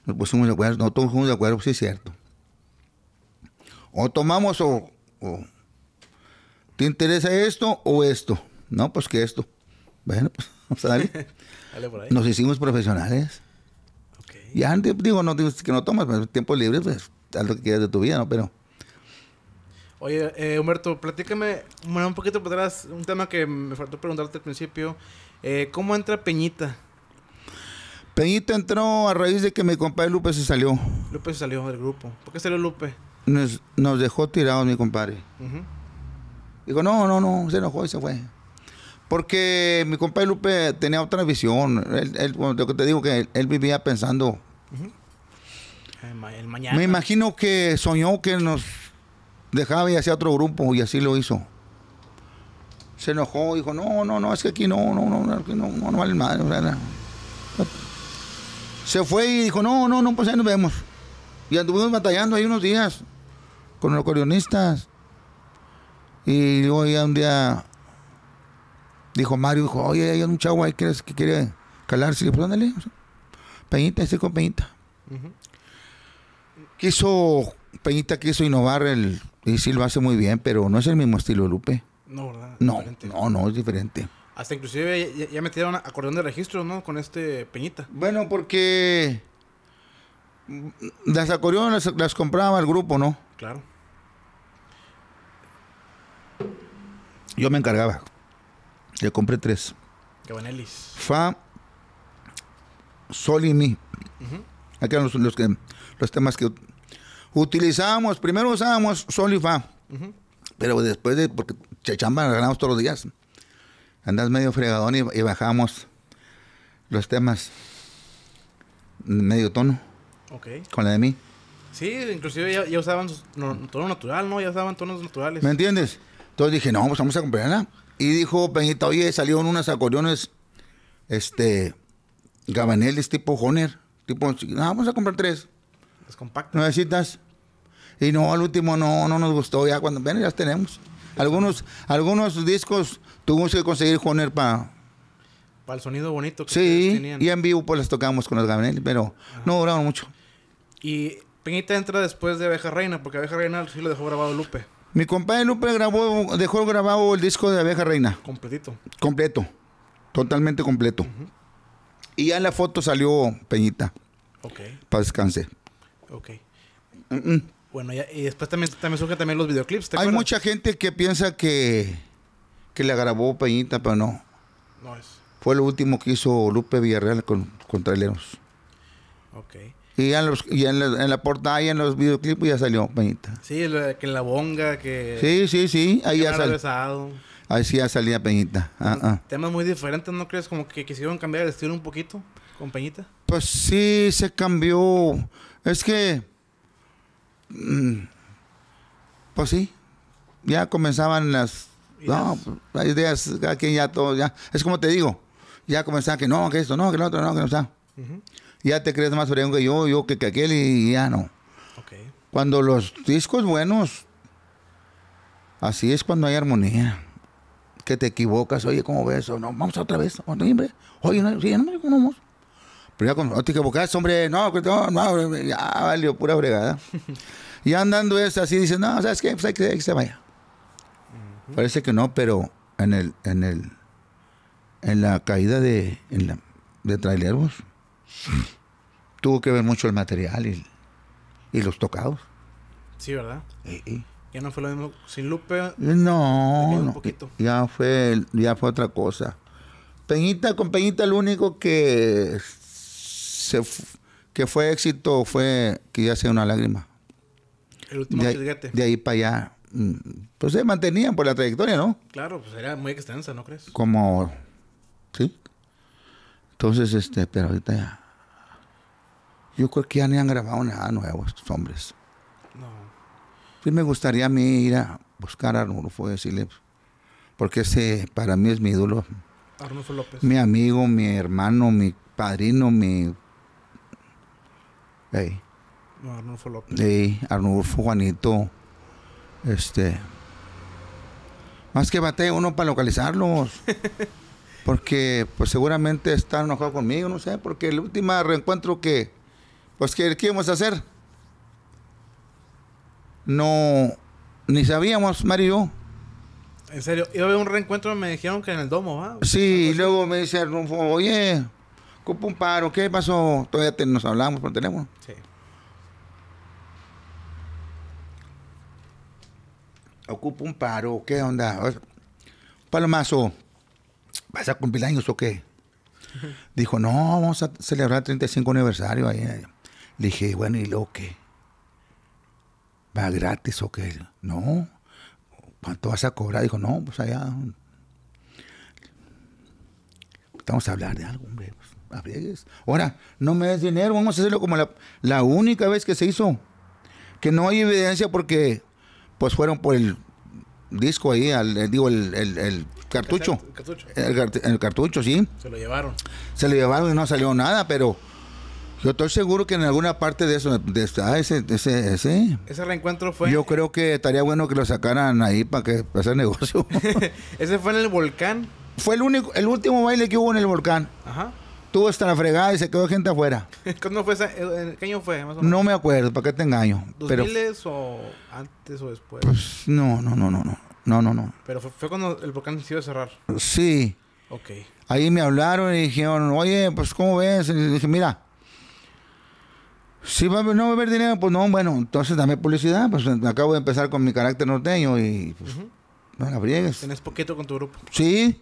Nos pusimos de acuerdo, no todos fuimos de acuerdo, sí es cierto. O tomamos o ¿te interesa esto o esto? No, pues que esto. Bueno, pues Dale por ahí. Nos hicimos profesionales. Okay. antes, digo, no digo que no tomas, pero tiempo libre, pues haz lo que quieras de tu vida, ¿no? Pero.
Oye, eh, Humberto, platícame un poquito para atrás, un tema que me faltó preguntarte al principio. Eh, ¿Cómo entra Peñita? Peñita entró
a raíz de que mi compadre Lupe se salió.
Lupe se salió del grupo. ¿Por qué salió Lupe?
Nos, dejó tirados mi compadre.
Ajá. Dijo, no, no, no,
se enojó y se fue. Porque mi compadre Lupe tenía otra visión. Él, lo que te digo que él, vivía pensando. Me imagino que soñó que nos dejaba y hacía otro grupo y así lo hizo. Se enojó, dijo, no, no, no, es que aquí no, no, no, no, no, vale nada. Se fue y dijo, no, no, no, pues ahí nos vemos. Y anduvimos batallando ahí unos días con los coreonistas. Y luego ya un día dijo Mario, dijo, oye, hay un chavo ahí que, quiere calarse. pues ándale, Peñita, estoy con Peñita. Quiso, Peñita quiso innovar el, y sí lo hace muy bien, pero no es el mismo estilo de Lupe. No, ¿verdad? No, no, es diferente.
Hasta inclusive ya, metieron acordeón de registro, ¿no? Con este Peñita. Bueno, porque
las acordeones las compraba el grupo, ¿no? Claro. Yo me encargaba. Le compré tres.
Gabanelis.
Fa, Sol y Mi. Aquí eran los, que, los temas que utilizábamos. Primero usábamos Sol y Fa. Pero después de, porque chamba ganamos todos los días. Andás medio fregadón y, bajamos bajábamos los temas medio tono. Ok. Con la de mí.
Sí, inclusive ya, usaban tono natural, ¿no? Ya usaban tonos naturales. ¿Me
entiendes? Entonces dije, no, pues vamos a comprarla. Y dijo Peñita, oye, salieron unas acordeones, este, gabaneles tipo Honer. Tipo, no, vamos a comprar tres. Las compactas. Nuevecitas. Y no, al último no, no nos gustó. Ya cuando, ven, ya las tenemos. Algunos, algunos discos tuvimos que conseguir Honer para
para el sonido bonito que sí, y
en vivo pues las tocamos con los gabaneles, pero no duraron mucho.
Y Peñita entra después de Abeja Reina, porque Abeja Reina sí lo dejó grabado Lupe.
Mi compadre Lupe grabó, dejó grabado el disco de Abeja Reina. Completito. Completo. Totalmente completo. Y ya en la foto salió Peñita. Ok. Para descanse.
Ok. Bueno, y después también, también surgen también los videoclips. Hay
mucha gente que piensa que, la grabó Peñita, pero no. No es. Fue lo último que hizo Lupe Villarreal con, con traileros. Ok. Y, en, en, la, portada y en los videoclips ya salió Peñita.
Sí, que en la bonga, que... Sí, sí, sí, ahí ya salió.
Ahí sí ya salía Peñita. Ah, ah.
Temas muy diferentes, ¿no crees? Como que quisieron cambiar el estilo un poquito con Peñita.
Pues sí, se cambió. Es que... Mm, pues sí, ya comenzaban las... No, las ideas, aquí ya todo, ya... Es como te digo, ya comenzaban que no, que esto, no, que lo otro, no, que no, está ya te crees más fregón que yo, yo que, aquel y ya no. Okay. Cuando los discos buenos, así es cuando hay armonía. Que te equivocas, oye, ¿cómo ves? O no, vamos otra vez, hombre. Oye, no, sí, no me Pero ya cuando te equivocas, hombre, no, no, ya valió pura fregada. y andando eso, así, dices, no, ¿sabes qué? Pues hay que, hay que se vaya. Parece que no, pero en el, en el, en la caída de, en la, de tuvo que ver mucho el material y, los tocados.
Sí, ¿verdad? Ya no fue lo mismo sin Lupe.
No, ya fue ya fue otra cosa. Peñita con Peñita Lo único que que fue éxito fue que ya sea una lágrima.
El último de, ahí, de ahí
para allá. Mm, pues se mantenían por la trayectoria, ¿no?
Claro, pues era muy extensa, ¿no crees?
Como sí. Entonces este, pero ahorita ya yo creo que ya ni han grabado nada nuevo estos hombres. No. Sí me gustaría a mí ir a buscar a Arnulfo y decirle, porque ese para mí es mi ídolo. Arnulfo López. Mi amigo, mi hermano, mi padrino, mi... Hey.
Arnulfo López. Hey,
Arnulfo, Juanito, este... Más que bate uno para localizarlos. porque pues seguramente están enojados conmigo, no sé, porque el último reencuentro que
pues ¿qué, ¿qué, íbamos a hacer?
No, ni sabíamos, Mario.
En serio, yo veo un reencuentro, me dijeron que en el domo, ¿va?
Sí, y luego me dice oye, ocupo un paro, ¿qué pasó? Todavía te, nos hablamos por tenemos. Sí. Ocupo un paro, ¿qué onda? Palomazo, ¿vas a cumplir años o qué? Dijo, no, vamos a celebrar el 35 aniversario ahí. Le dije, bueno, ¿y lo qué? ¿Va gratis o qué? No, ¿cuánto vas a cobrar? Dijo, no, pues allá. Vamos a hablar de algo, hombre. Pues, Ahora, no me des dinero, vamos a hacerlo como la, única vez que se hizo. Que no hay evidencia porque, pues fueron por el disco ahí, al, eh, digo, el, cartucho. El
cartucho. el,
cartucho, sí. Se lo llevaron. Se lo llevaron y no salió nada, pero yo estoy seguro que en alguna parte de eso, de, ah, ese, ese, ese. Ese
reencuentro fue. Yo creo
que estaría bueno que lo sacaran ahí para que hacer negocio.
ese fue en el volcán. Fue el único, el último baile que hubo en el volcán. Ajá.
Tuvo hasta la fregada y se quedó gente afuera.
¿Cuándo fue esa, eh, eh, ¿Qué año fue? No me
acuerdo, ¿para qué te engaño? ¿Dos pero,
o antes o después?
Pues, no, no, no, no, no. No, no, no.
Pero fue, cuando el volcán decidió cerrar. Sí. Ok.
Ahí me hablaron y dijeron, oye, pues, ¿cómo ves? Y dije, mira, si va, no va a haber dinero, pues no, bueno, entonces dame publicidad. Pues acabo de empezar con mi carácter norteño y pues, no la Tienes
poquito con tu grupo?
Sí.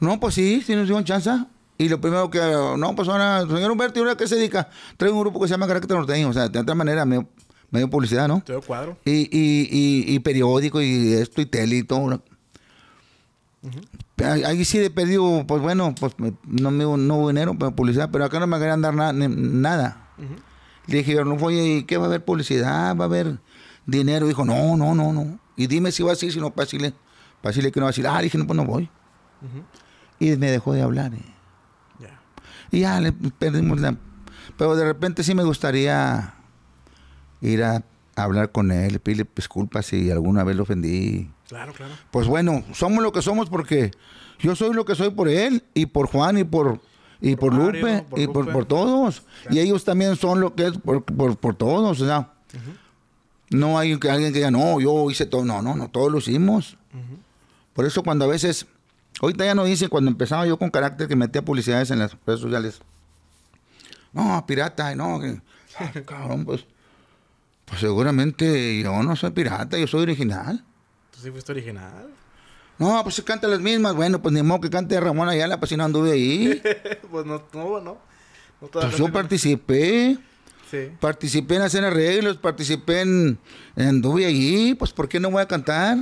No, pues sí, sí nos dieron chance. Y lo primero que, no, pues ahora, señor Humberto, ¿y ahora qué se dedica? Traigo un grupo que se llama Carácter Norteño. O sea, de otra manera, medio, publicidad, ¿no? Todo cuadro. Y, y, periódico y esto y tele y todo. Ahí sí he perdido, pues bueno, pues no, no hubo dinero para publicidad, pero acá no me querían dar nada. Le dije, no, voy ¿y qué va a haber publicidad? ¿Va a haber dinero? Dijo, no, no, no, no. Y dime si va a ser, si no, para decirle, que no va a decir. Ah, dije, no, pues no voy. Y me dejó de hablar. Eh. Y ya le perdimos la... Pero de repente sí me gustaría ir a hablar con él, pedirle disculpas si alguna vez lo ofendí. Claro, claro. Pues bueno, somos lo que somos porque yo soy lo que soy por él y por Juan y por y por, Lupe, y por, todos. Y ellos también son lo que es por, todos, o sea. No hay alguien que diga, no, yo hice todo. No, no, no, todos lo hicimos. Por eso cuando a veces, ahorita ya no dice, cuando empezaba yo con carácter que metía publicidades en las redes sociales, no, pirata, no, que, ah, cabrón, pues, pues seguramente yo no soy pirata, yo soy original.
¿Tú sí fuiste original?
No, pues se canta las mismas. Bueno, pues ni modo que cante Ramón Ayala, pues si no anduve ahí.
pues no, no, no. Pues yo
participé. Sí. Participé en hacer arreglos, participé en, anduve allí, pues ¿por qué no voy a cantar?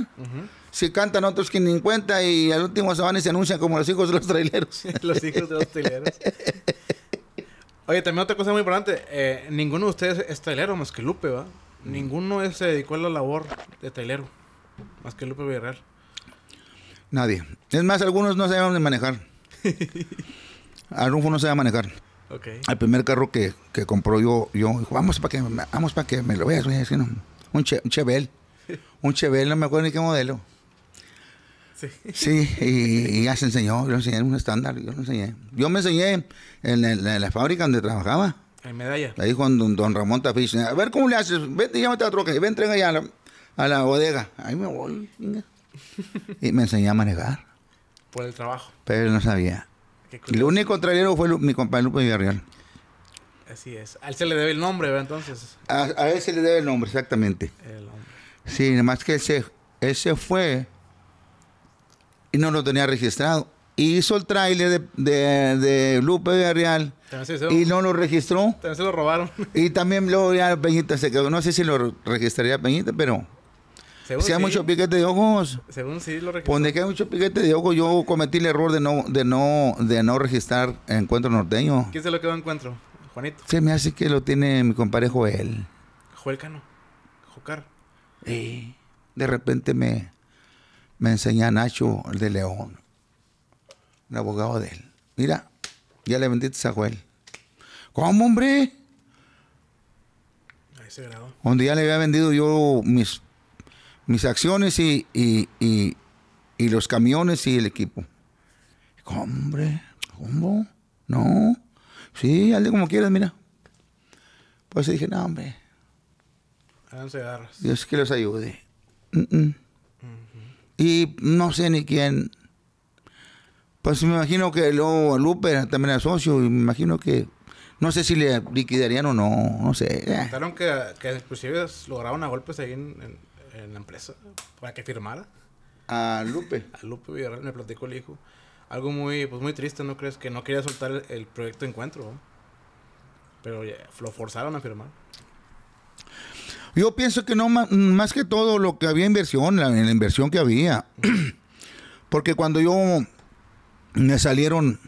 Si cantan otros que ni cuenta y al último se van y se anuncian como los hijos de los traileros. los hijos
de los traileros. Oye, también otra cosa muy importante, eh, ninguno de ustedes es trailero más que Lupe, ¿va? Ninguno se dedicó a la labor de trailero, más que Lupe Villarreal.
Nadie. Es
más, algunos no saben
manejar. manejar. Rufo no sabía manejar. Okay. Al primer carro que, que compró yo, yo dijo, vamos para que, vamos para que me lo veas, ¿no? Un, che, un Chevel. Un Chevel, no me acuerdo ni qué modelo. Sí. sí y, ya se enseñó. Yo enseñé un estándar. Yo lo enseñé. Yo me enseñé en, la, fábrica donde trabajaba.
En medalla. Ahí
dijo don, Ramón Tafich. A ver cómo le haces. Vete, llámate a otro que. ve, entrega ya a a la bodega. Ahí me voy. Venga. y me enseñó a manejar. Por el trabajo. Pero él no sabía. Lo único trailero fue mi compañero Lupe Villarreal.
Así es. A él se le debe el nombre, Entonces.
A, él se le debe el nombre, exactamente. Sí, nada más que él se, fue y no lo tenía registrado. hizo el trailer de, de, Lupe Villarreal y no lo registró. También se lo robaron. Y también luego ya Peñita se quedó. No sé si lo registraría Peñita, pero si hay mucho piquete de ojos.
Según sí lo registró.
que hay mucho piquete de ojos, yo cometí el error de no, de no, de no registrar Encuentro Norteño.
¿Quién se lo quedó Encuentro? Juanito.
sí me hace que lo tiene mi compadre Joel.
Joel Cano. Jocar. Y
de repente me, me enseña Nacho el de León. Un abogado de él. Mira, ya le vendiste a Joel. ¿Cómo, hombre? Ahí se grabó. Donde ya le había vendido yo mis mis acciones y, los camiones y el equipo. Hombre, ¿cómo? No. Sí, hazle como quieras, mira. Pues dije, no, hombre. Háganse garras. Dios que los ayude. Y no sé ni quién. Pues me imagino que luego Lupe también era socio y me imagino que. No sé si le liquidarían o no, no sé.
que, inclusive lograron a golpes ahí en en la empresa para que firmara. A Lupe. A Lupe Villarreal me platicó el hijo. Algo muy, pues muy triste, ¿no crees? Que no quería soltar el proyecto Encuentro. Pero lo forzaron a firmar.
Yo pienso que no, más que todo lo que había inversión, la, inversión que había. Porque cuando yo me salieron,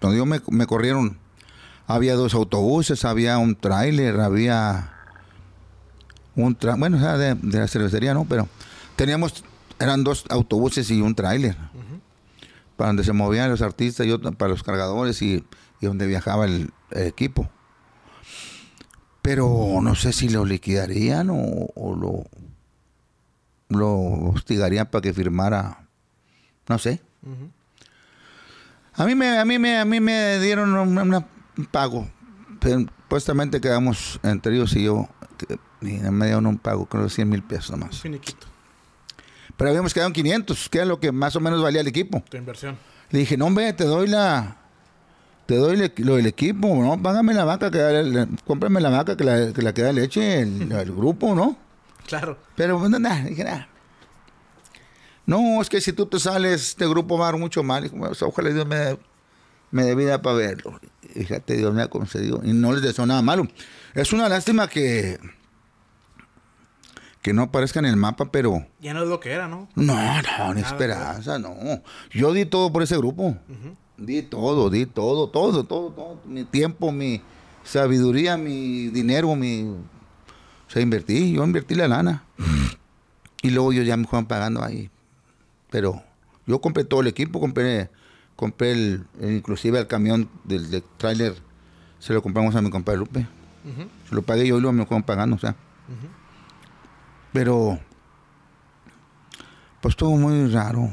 cuando yo me, me corrieron, había dos autobuses, había un tráiler, había bueno, era de, de, la cervecería, ¿no? Pero teníamos, eran dos autobuses y un tráiler, para donde se movían los artistas, y otro, para los cargadores y, donde viajaba el, equipo. Pero no sé si lo liquidarían o, lo, lo hostigarían para que firmara, no sé. A mí me, a mí me, a mí me dieron un, un pago. Supuestamente quedamos entre ellos y yo en eh, me dieron un pago creo que 100 mil pesos nomás. Pero habíamos quedado en 500, que era lo que más o menos valía el equipo. inversión. Le dije, no, hombre, te doy la. Te doy lo del equipo, ¿no? Págame la vaca, que la, cómprame la vaca que la, que la queda leche, el, grupo, ¿no? Claro. Pero pues, no nada, dije, nada. No, es que si tú te sales, este grupo va a dar mucho mal. Ojalá Dios me, me dé vida para verlo fíjate, Dios me ha concedido, y no les deseo nada malo. Es una lástima que, que no aparezca en el mapa, pero...
Ya no es lo que era, ¿no? No,
no, ni pues. esperanza, no. Yo di todo por ese grupo. Di todo, di todo, todo, todo, todo. Mi tiempo, mi sabiduría, mi dinero, mi... O sea, invertí, yo invertí la lana. Y luego yo ya me fueron pagando ahí. Pero yo compré todo el equipo, compré compré el, inclusive el camión del, del tráiler, se lo compramos a mi compadre Lupe. Se lo pagué yo y luego me lo fueron pagando, o sea. Pero, pues todo muy raro.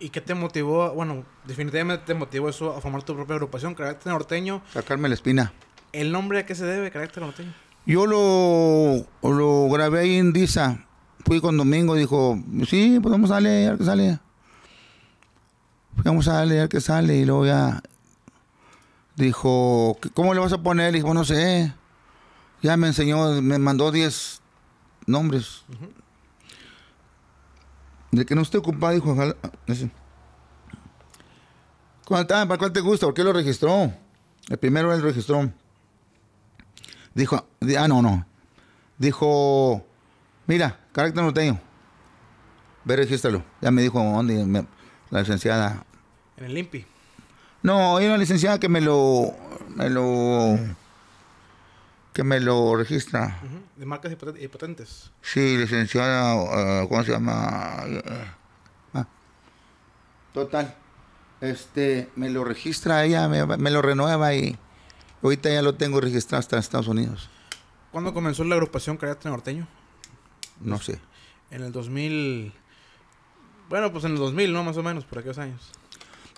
¿Y qué te motivó? Bueno, definitivamente te motivó eso a formar tu propia agrupación, Carácter Norteño. Sacarme la espina. ¿El nombre a qué se debe, Carácter Norteño?
Yo lo, lo grabé ahí en Disa. Fui con Domingo y dijo, sí, pues vamos, sale, a ver sale vamos a leer que sale y luego ya dijo, ¿cómo le vas a poner? dijo, pues no sé, ya me enseñó, me mandó 10 nombres. De que no esté ocupado, dijo, ¿Cuál, te gusta? ¿Por qué lo registró? El primero él registró. Dijo, ah, no, no. Dijo, mira, carácter no tengo. Ve, regístralo. Ya me dijo la licenciada en el limpi. No, hay una licenciada que me lo. Me lo que me lo registra.
De marcas y patentes.
Sí, licenciada, eh, ¿cómo se llama? Eh, ah, total. Este, me lo registra ella, me, lo renueva y ahorita ya lo tengo registrado hasta Estados Unidos.
¿Cuándo comenzó la agrupación Karate Norteño? No sé. En el 2000. Bueno, pues en el 2000, ¿no? Más o menos, por aquellos años.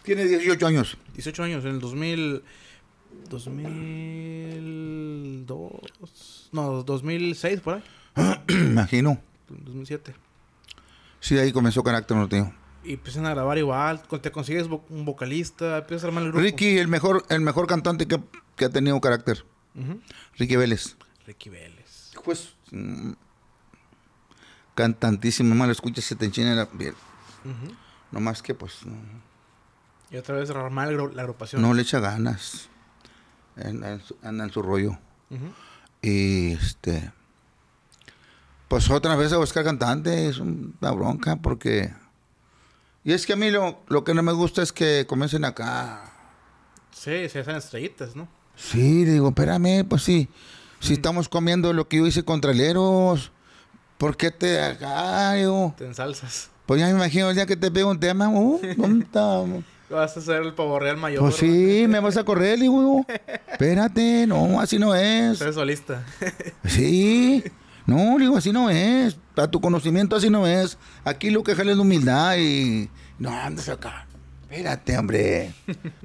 Tiene 18 años. 18 años, en el 2000... 2002... No, 2006 por ahí.
Imagino.
2007.
Sí, ahí comenzó Carácter Norteño.
Y empiezan a grabar igual, te consigues un vocalista, empiezas a armar el grupo. Ricky,
el mejor, el mejor cantante que, ha tenido carácter. Ricky Vélez.
Ricky Vélez. Pues...
Mm, cantantísimo, mal lo escuchas, se te enchina la piel. No más que pues...
Y otra vez armar la agrupación. No le echa
ganas. Anda en su, rollo. Y este. Pues otra vez a buscar cantante es una bronca porque. Y es que a mí lo, que no me gusta es que comiencen acá.
Sí, se hacen estrellitas, ¿no?
Sí, digo, espérame, pues sí. Si estamos comiendo lo que yo hice con traileros, ¿por qué te acá? Te ensalzas. Pues ya me imagino el día que te pego un tema, uh, estamos?
Vas a ser el pavorreal mayor. Pues sí,
me vas a correr, digo. Espérate, no, así no es. Eres solista. sí. No, digo, así no es. A tu conocimiento así no es. Aquí lo que jale es la humildad y... No, andas acá. Espérate, hombre.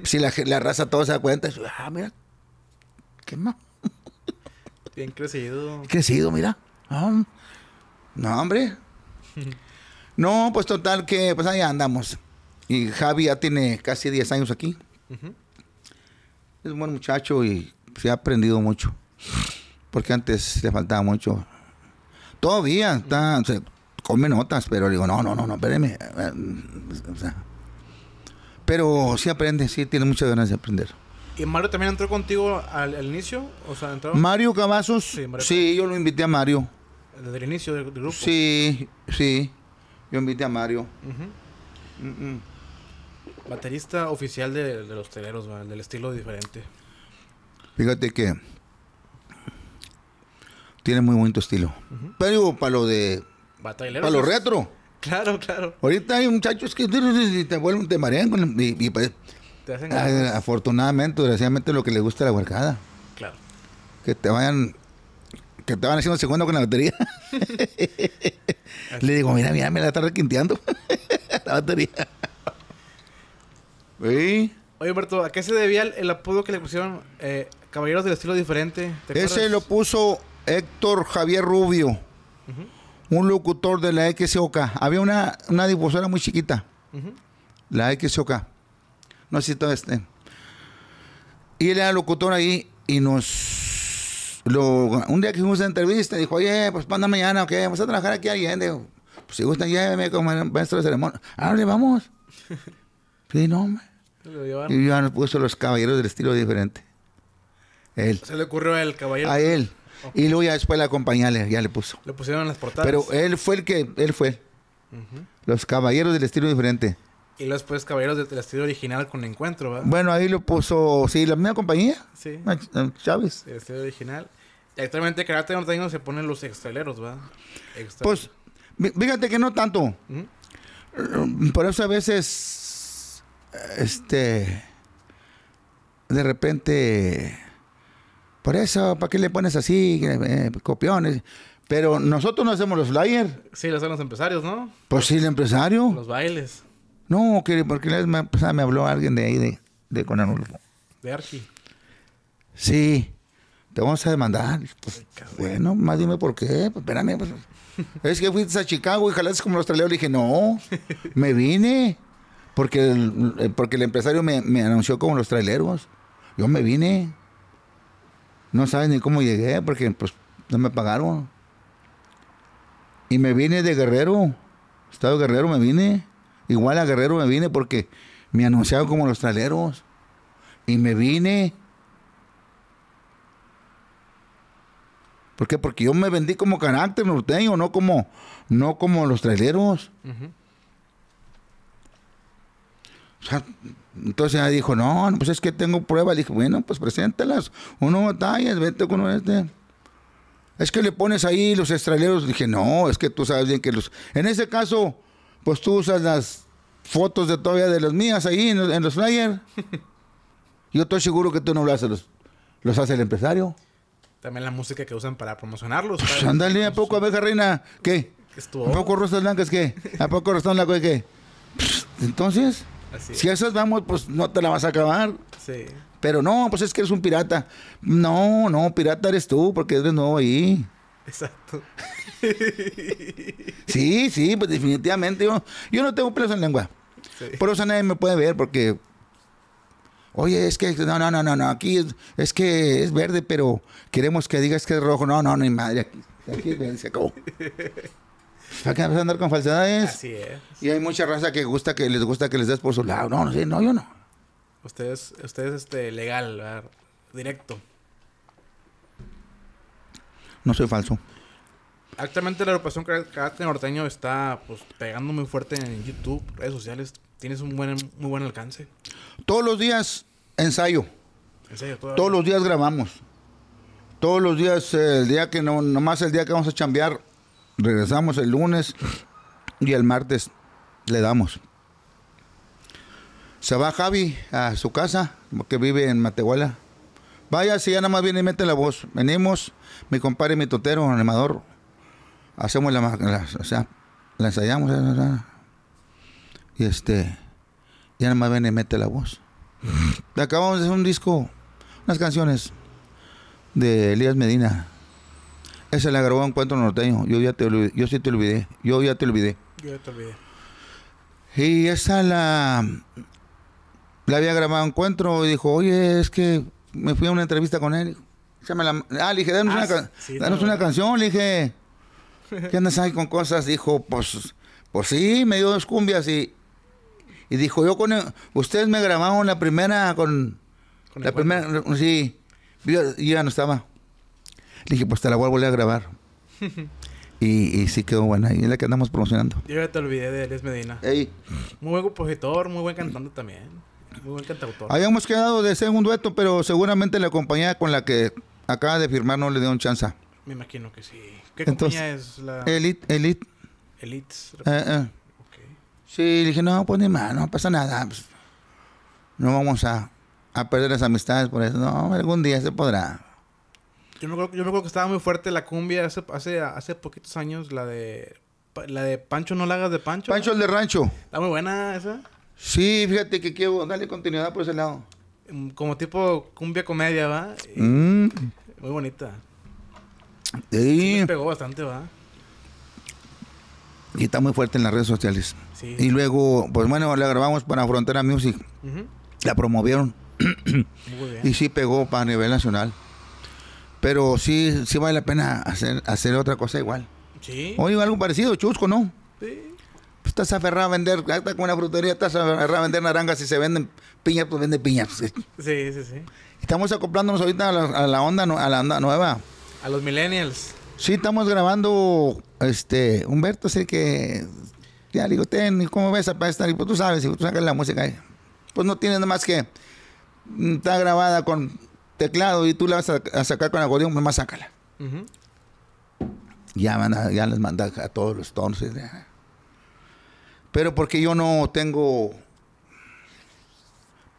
si la, la raza todo se da cuenta,
ah, mira. ¿Qué más? Bien crecido.
Crecido, mira. no, hombre. no, pues total que pues ahí andamos. Y Javi ya tiene casi 10 años aquí. Es un buen muchacho y se ha aprendido mucho. Porque antes le faltaba mucho. Todavía está, se come notas, pero digo, no, no, no, no, espéreme. pero sí aprende, sí, tiene muchas ganas de aprender.
¿Y Mario también entró contigo al, inicio? O sea, ¿entró? Mario Cavazos.
Sí, yo lo invité a Mario.
¿Desde el inicio del, grupo? Sí,
sí. Yo invité a Mario.
Baterista oficial de, los teleros, del estilo diferente.
Fíjate que tiene muy bonito estilo. Pero digo, para lo de.
Para lo retro. Claro, claro.
Ahorita hay muchachos que te vuelven, te marean pues, ah, afortunadamente, desgraciadamente, lo que le gusta es la huercada. Claro. Que te vayan. Que te van haciendo segundo con la batería. Le digo, mira, mira, me la está requinteando. la batería. ¿Sí?
Oye, Humberto, ¿a qué se debía el, apodo que le pusieron eh, Caballeros del Estilo Diferente? Ese
lo puso Héctor Javier Rubio, un locutor de la XOK. Había una, una difusora muy chiquita, la XOK. No sé si Y él era locutor ahí y nos... un día que fuimos a entrevista, dijo, oye, pues panda mañana, ok, vamos a trabajar aquí alguien. Dijo, pues, si gustan, lléveme como maestro de ceremonia. Ah, vamos. Sí, no,
hombre. Y
ya puso los caballeros del estilo diferente. Él. Se
le ocurrió a caballero. A él.
Y luego ya después la compañía ya le puso. Le pusieron las portadas. Pero él fue el que, él fue. Los caballeros del estilo diferente.
Y luego después caballeros del, estilo original con encuentro, ¿verdad?
Bueno, ahí lo puso, sí, la misma compañía. Sí. Ah, ah, Chávez.
El estilo original. Y actualmente no tengo se ponen los extraleros, ¿verdad? Pues,
fíjate que no tanto. Por eso a veces este, de repente, por eso, ¿para qué le pones así, eh, copiones? Pero nosotros no hacemos los flyers.
Sí, los hacen los empresarios, ¿no?
Pues sí, el empresario. Los bailes. No, que porque me, habló alguien de ahí, de, de Conanulfo. De Archi Sí, te vamos a demandar. Pues, bueno, más dime por qué. Pues, espérame, pues. es que fuiste a Chicago y jalaste como los y Le dije, no, me vine porque el, eh, porque el empresario me, anunció como los traileros. Yo me vine. No sabes ni cómo llegué, porque pues no me pagaron. Y me vine de Guerrero. Estado Guerrero me vine. Igual a Guerrero me vine porque me anunciaron como los traileros. Y me vine. ¿Por qué? Porque yo me vendí como carácter norteño, no como, no como los traileros entonces ella dijo, no, pues es que tengo pruebas. Le dije, bueno, pues preséntalas. Uno batallas, vete con uno de este. Es que le pones ahí los estraleros. dije, no, es que tú sabes bien que los... En ese caso, pues tú usas las fotos de todavía de las mías ahí en, los, flyers. Yo estoy seguro que tú no lo haces, los, los hace el empresario.
También la música que usan para promocionarlos. Pues
¿a poco abeja reina? ¿Qué? ¿A poco rosas blancas qué? ¿A poco rostón blanco qué? Entonces... Así si esas vamos, pues no te la vas a acabar. Sí. Pero no, pues es que eres un pirata. No, no, pirata eres tú, porque eres nuevo ahí.
Exacto.
sí, sí, pues definitivamente yo, yo no tengo pelos en lengua. Por eso nadie me puede ver porque, oye, es que, no, no, no, no, aquí es, que es verde, pero queremos que digas que es rojo. No, no, no, madre, aquí, aquí se acabó. ¿Para andar con falsedades? Así es. Y hay mucha raza que gusta que les gusta que les des por su lado. No, no sé, no, yo no.
Ustedes, es este, legal, directo. No soy falso. Actualmente la agrupación Carácter Norteño está pues, pegando muy fuerte en YouTube, redes sociales. Tienes un buen, muy buen alcance.
Todos los días ensayo. Todos los días grabamos. Todos los días, eh, el día que no, nomás el día que vamos a chambear, Regresamos el lunes y el martes le damos. Se va Javi a su casa, que vive en Matehuala. Vaya, si ya nada más viene y mete la voz. Venimos, mi compadre mi totero, animador. Hacemos la, la o sea, la ensayamos. Y este, ya nada más viene y mete la voz. Acabamos de hacer un disco, unas canciones de Elías Medina. Esa la grabó Encuentro Norteño. Yo ya te olvidé. Yo sí te olvidé. Yo ya te olvidé. Yo ya te olvidé. Y esa la, la había grabado Encuentro y dijo, oye, es que me fui a una entrevista con él. ah, le dije, danos, ah, una, canción, le dije. ¿Qué andas ahí con cosas? Dijo, pues, pues sí, me dio dos cumbias y, y dijo, yo con e-, ustedes me grabaron la primera con, la primera, sí, ya no estaba. Le dije, pues te la voy a volver a grabar. y, y, sí quedó buena. Y es la que andamos promocionando.
Yo ya te olvidé de él, Medina. Muy buen compositor, muy buen cantante también. Muy buen cantautor. Habíamos
quedado de ser un dueto, pero seguramente la compañía con la que acaba de firmar no le dio un chance.
Me imagino que sí. ¿Qué Entonces, compañía es la...? Elite, Elite. Elite. Eh, eh.
Sí, le dije, no, pues ni más, no pasa nada. Pues, no vamos a, a perder las amistades por eso. No, algún día se podrá.
Yo me, yo me que estaba muy fuerte la cumbia hace, hace, hace poquitos años, la de la de Pancho no la hagas de Pancho. Pancho el de Rancho. Está muy buena esa. Sí, fíjate que quiero darle continuidad por ese lado. Mm, como tipo cumbia comedia, ¿va? Mm. Muy bonita. Sí. pegó bastante, ¿va?
Y está muy fuerte en las redes sociales. Y luego, pues bueno, la grabamos para Frontera Music. La promovieron. muy bien. Y sí pegó para nivel nacional. Pero sí, sí vale la pena hacer, hacer otra cosa igual. Sí. Oye, algo parecido, chusco, ¿no? Sí. Pues estás aferrado a vender, está con una frutería, estás aferrado a vender naranjas. y se venden piñas, pues vende piñas. Sí,
sí, sí.
Estamos acoplándonos ahorita a la, onda, a la onda nueva.
A los millennials.
Sí, estamos grabando, este, Humberto, sé que, ya digo, ten, ¿cómo ves a estar? Y pues tú sabes, si tú sacas la música, pues no tienes nada más que, mm, está grabada con teclado y tú la vas a, sacar con acordeón, mamá, sácala. Ya, van ya les manda a todos los tonos. Pero porque yo no tengo...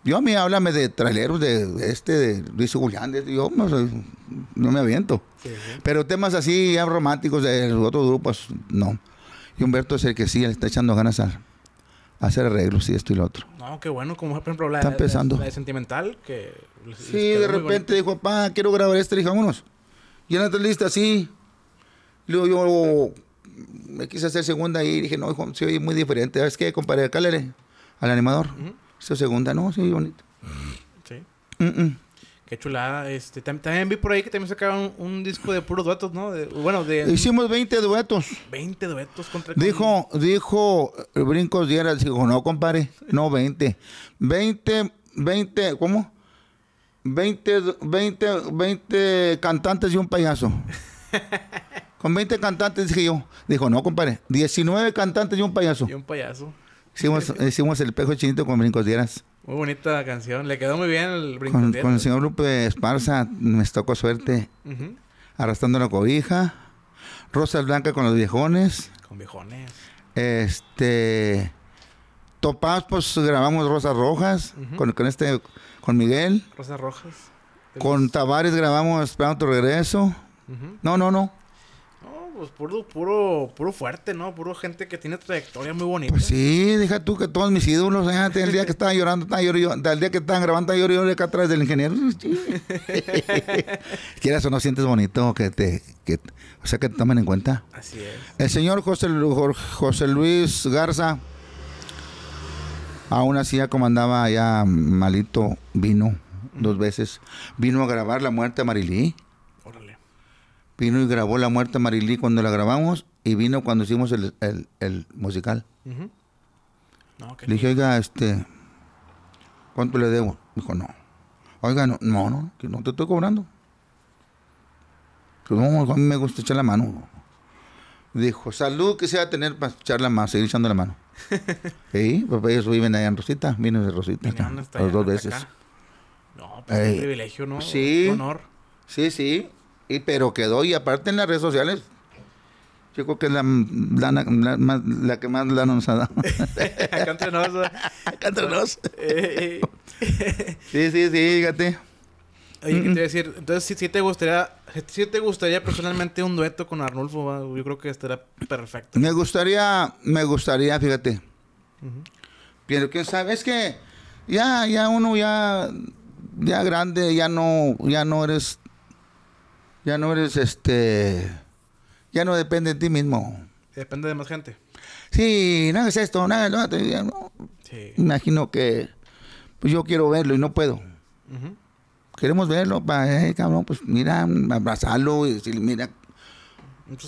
Yo a mí háblame de traileros de, este, de Luis Julián, yo no, me aviento. Pero temas así ya románticos de los otros grupos, no. Y Humberto es el que sí, le está echando ganas a, hacer arreglos y esto y lo otro.
No, qué bueno, como por ejemplo la, Está de, empezando. sentimental, que... Sí, de repente dijo, papá, quiero grabar esto le dije,
vámonos. Ya no lista, sí. Luego yo me quise hacer segunda y dije, no, hijo, se oye muy diferente. ¿Sabes qué, compadre? Cálale al animador. Uh segunda, no, sí, bonito. Sí. Mm, mm.
Qué chulada. Este, también, vi por ahí que también sacaron un, disco de puros duetos, ¿no? bueno, de... Hicimos 20 duetos. 20 duetos contra...
Dijo, dijo eh, Brincos Dieras, dijo, no, compadre, no 20. 20, 20, ¿cómo? 20, 20, 20 cantantes y un payaso. Con 20 cantantes dije yo. Dijo, no, compadre, 19 cantantes y un payaso. Y un payaso. Hicimos, hicimos el pejo chinito con Brincos Dieras.
Muy bonita canción. Le quedó muy bien el brinco. Con, el señor
Lupe Esparza, me tocó suerte. Arrastando Arrastrando la cobija. Rosas Blancas con los viejones.
Con viejones.
Este. Topaz, pues grabamos Rosas Rojas con, con, este, con Miguel. Rosas
Rojas. Con
Tavares grabamos Esperando tu regreso. No, no, no
pues puro, puro, puro fuerte, ¿no? Puro gente que tiene trayectoria muy bonita. Pues
sí, deja tú que todos mis ídolos, el día que estaban llorando, estaban llorando, el día que estaban grabando, llorando acá atrás del ingeniero. Quieras o no sientes bonito que te, que, o sea, que te tomen en cuenta. Así es. El señor José, José Luis Garza, aún así ya comandaba ya malito, vino dos veces, vino a grabar la muerte de Marilí vino y grabó La Muerte de Marilí cuando la grabamos y vino cuando hicimos el, el, musical.
Le dije,
oiga, este, ¿cuánto le debo? Dijo, no. Oiga, no, no, no, que no te estoy cobrando. Que pues, no, a mí me gusta echar la mano. Dijo, salud que a tener para echar la mano, seguir echando la mano. sí, pues ellos viven allá en Rosita, vino de Rosita, los dos veces. No, pues es eh, un privilegio, ¿no? Sí.
honor. Sí, sí.
Y, pero quedó, y aparte en las redes sociales, yo creo que es la, la, más, la que más nos ha dado.
Acá entre eh, eh. sí, sí, sí, fíjate. Oye, ¿qué te voy a decir? Entonces, si, te gustaría, si te gustaría personalmente un dueto con Arnulfo, yo creo que estará perfecto.
Me gustaría, me gustaría, fíjate. Pero que
sabes que
ya, ya uno ya, ya grande, ya no, ya no eres ya no eres este. Ya no depende de ti mismo.
Depende de más gente.
Sí, nada es esto, nada hagas Imagino que pues, yo quiero verlo y no puedo. Queremos verlo, para, eh, cabrón, pues mira, abrazarlo y decirle, mira,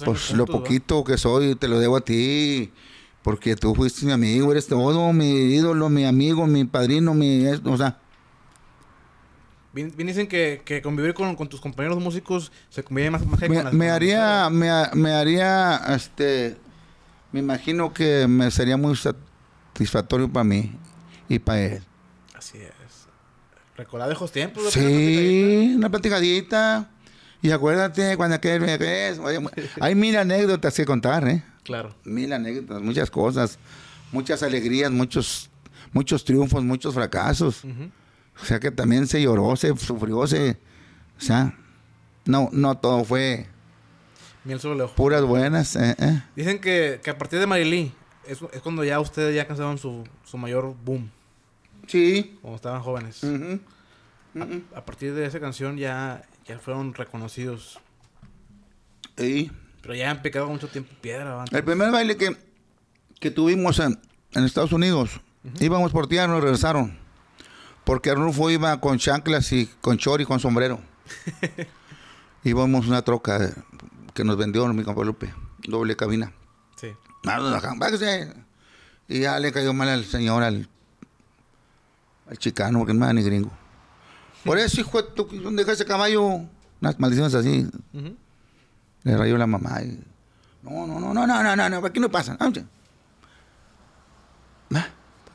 pues lo poquito que soy te lo debo a ti, porque tú fuiste mi amigo, eres todo, mi ídolo, mi amigo, mi padrino, mi... O sea,
Bien, dicen que, que convivir con, con, tus compañeros músicos se conviene más, más me, me haría
me, me, haría este me imagino que me sería muy satisfactorio para mí y para él.
Así es. Recordar viejos tiempos.
Sí, una platicadita. Y acuérdate cuando aquel Hay mil anécdotas que contar, ¿eh?
Claro. Mil
anécdotas, muchas cosas, muchas alegrías, muchos, muchos triunfos, muchos fracasos. O sea que también se lloró, se sufrió, se. O sea, no, no todo fue. Miel sobre Puras buenas. Eh, eh.
Dicen que, a partir de Marilí es, es, cuando ya ustedes ya alcanzaron su, mayor boom. Sí. Cuando estaban jóvenes. A, partir de esa canción ya, ya fueron reconocidos. Sí. Pero ya han picado mucho tiempo piedra. El primer baile
que, que tuvimos en, Estados Unidos, íbamos por tierra, nos regresaron. Porque Arnulfo iba con chanclas y con chor y con sombrero. Íbamos una troca que nos vendió mi compa Lupe, doble cabina. Sí. Y ya le cayó mal al señor, al, chicano, ...porque no era ni gringo. Por eso, hijo, tú, ¿dónde dejaste caballo? Unas maldiciones así. Le rayó la mamá. no, no, no, no, no, no, no, no, aquí no pasa.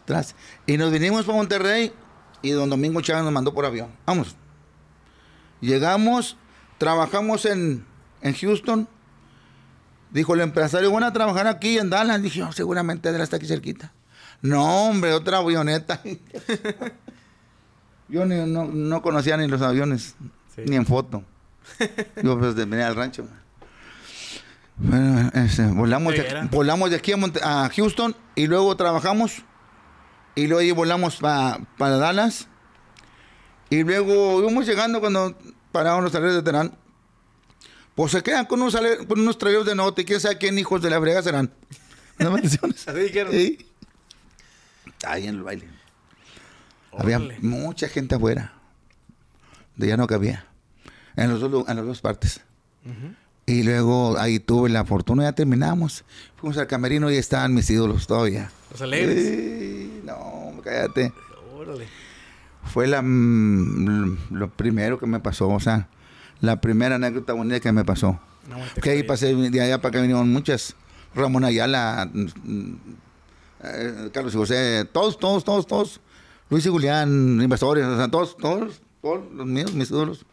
atrás. Y nos vinimos para Monterrey y don Domingo Chávez nos mandó por avión. Vamos. Llegamos, trabajamos en, Houston. Dijo el empresario, van a trabajar aquí en Dallas. Dije, seguramente Dallas está aquí cerquita. No, hombre, otra avioneta. Yo no, no, conocía ni los aviones, ni en foto. Yo pues, venía al rancho. Bueno, este, volamos, de, volamos aquí a Houston y luego trabajamos y luego ahí volamos para Dallas. Y luego íbamos llegando cuando pararon los saleros de Terán. Pues se quedan con unos, con unos nota de y ¿Quién sabe quién hijos de la brega serán? ¿No me ¿Sí? Ahí en el baile. Había mucha gente afuera. De ya no cabía. En, los en las dos partes. Y luego ahí tuve la fortuna, ya terminamos. Fuimos al camerino y estaban mis ídolos todavía. Los Alegres. Sí, no, cállate. Fue la, mm, lo primero que me pasó, o sea, la primera anécdota bonita que me pasó. No, que ahí pasé de allá para acá vinieron muchas. Ramón Ayala, mm, mm, eh, Carlos y José, todos, todos, todos, todos. Luis y Julián, inversores, o sea, todos, todos, todos los míos, mis ídolos.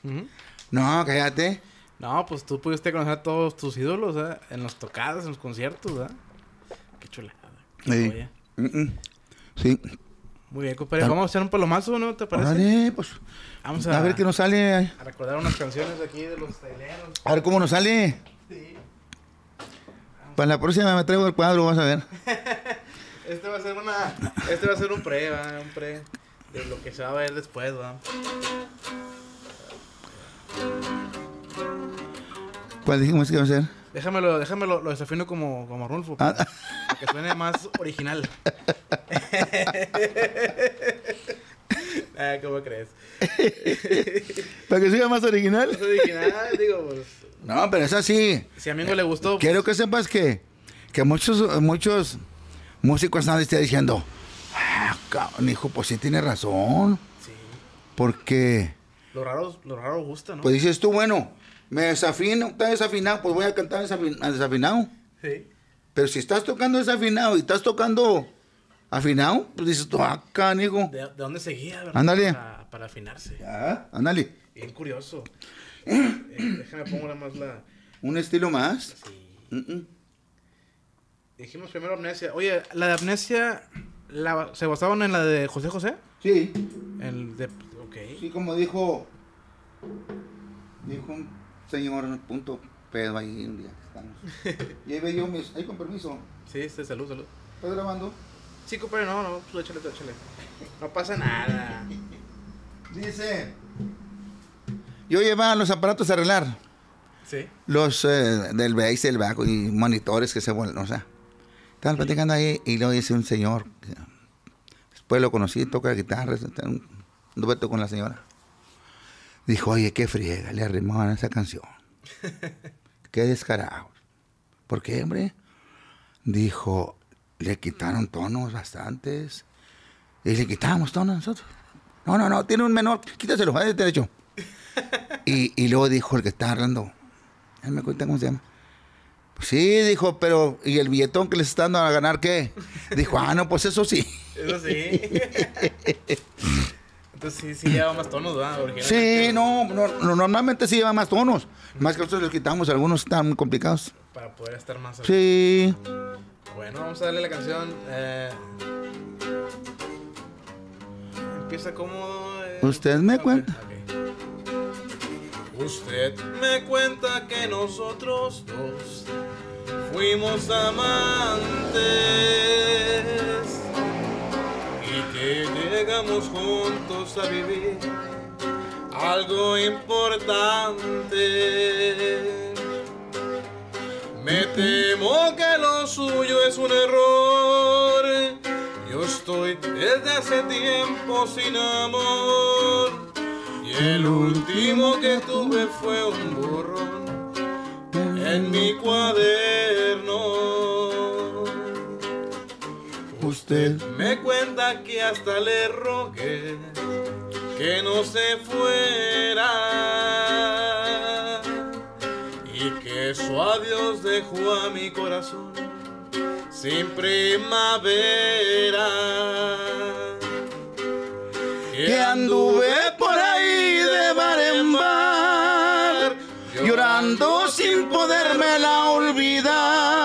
No, cállate.
No, pues tú pudiste conocer a todos tus ídolos, ¿eh? En los tocadas, en los conciertos, ¿eh? Qué chula. Sí. Muy bien, compadre. Vamos a hacer un palomazo, ¿no? ¿Te parece?
pues. Vamos a, ver qué nos sale.
A recordar unas canciones aquí de los teleros.
A ver cómo nos sale. Sí. Para la próxima me traigo el cuadro, vas a ver.
este va a ser una. Este va a ser un pre, Un pre de lo que se va a ver después, ¿va?
¿Cuál dijimos que iba a ser?
Déjamelo, déjamelo, lo desafino como, como Rulfo. Ah. Para, que suene más original. Ah, ¿Cómo crees?
para que suene más original. Más original,
digo, pues.
No, pero es así.
Si a mí no le gustó. Pues.
Quiero que sepas que, que muchos, muchos músicos están diciendo, ah, cabrón, hijo, pues sí tiene razón. Sí. Porque...
Lo raro, lo raro gusta, ¿no? Pues
dices tú, bueno, me desafino, está desafinado, pues voy a cantar desafinado. Sí. Pero si estás tocando desafinado y estás tocando afinado, pues dices, toca, ah, amigo... ¿De, ¿De,
dónde seguía, verdad? Ándale. Para, afinarse. ¿Ah? ándale. Bien curioso. Eh, déjame poner más la... ¿Un estilo más? Sí. Dijimos primero amnesia. Oye, la de amnesia, ¿se basaban en la de José José? Sí. El de... Ok. Sí, como dijo... Dijo
señor, punto pedo ahí un día estamos.
Y ahí ve yo mis, ahí con permiso. Sí, este salud, salud. ¿Estás grabando? Sí, compadre, no, no, pues échale, échale. No pasa nada. Dice.
Yo llevaba los aparatos a arreglar. Sí. Los eh, del BASE, el bajo y monitores que se vuelven, o sea. Estaban platicando ahí y luego dice un señor.
Después
pues, lo conocí, toca guitarra, un dueto con la señora. Dijo, oye, qué friega, le arrimaban esa canción. qué descarado. ¿Por qué, hombre? Dijo, le quitaron tonos bastantes. Y le quitábamos tonos nosotros. No, no, no, tiene un menor, quítaselo, de derecho. y, y luego dijo el que estaba hablando, él me cuenta cómo se llama. Pues sí, dijo, pero ¿y el billetón que les están dando a ganar qué? Dijo, ah, no, pues eso sí. Eso sí.
Entonces sí, sí lleva más tonos, ¿verdad? Sí, no,
normalmente sí lleva más tonos. Más que nosotros les quitamos algunos están muy complicados. Para poder estar más... Sí.
Bueno, vamos a darle la canción. Eh... Empieza como...
Eh. Usted me cuenta.
Usted me
cuenta que nosotros dos fuimos amantes que llegamos juntos a vivir algo importante. Me temo que lo suyo es un error. Yo estoy desde hace tiempo sin amor. Y el último que tuve fue un borrón en mi cuaderno. Me cuenta que hasta le rogué que no se fuera y que su adiós dejó a mi corazón sin primavera. Que anduve por ahí de bar en bar,
llorando sin poderme la olvidar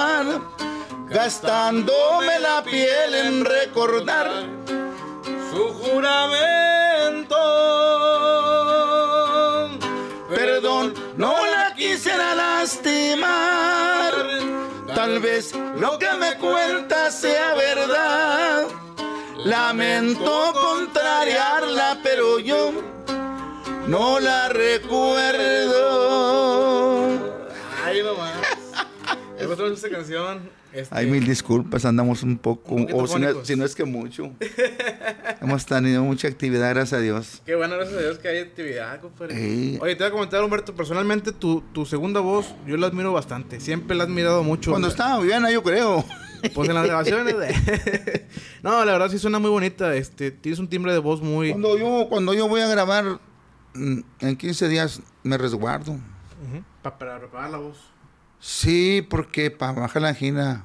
gastándome la piel en recordar su juramento. Perdón, no la quisiera lastimar. Tal vez lo que me cuenta sea verdad. Lamento contrariarla, pero yo no la recuerdo. Ay, mamá. ¿Cuánto esta canción? Hay
este, mil disculpas, andamos un poco, o si
no, es que mucho.
Hemos tenido mucha actividad,
gracias a Dios. Qué bueno, gracias a Dios que hay actividad, compadre. Oye, te voy a comentar, Humberto, personalmente tu, segunda voz, yo la admiro bastante, siempre la he admirado mucho. Cuando estaba bien yo creo. Pues en las grabaciones no, la verdad sí suena muy bonita, este, tienes un timbre de voz muy...
Cuando yo, cuando yo voy a grabar, mm, en 15 días me resguardo.
Para preparar la voz.
Sí, porque para bajar la angina.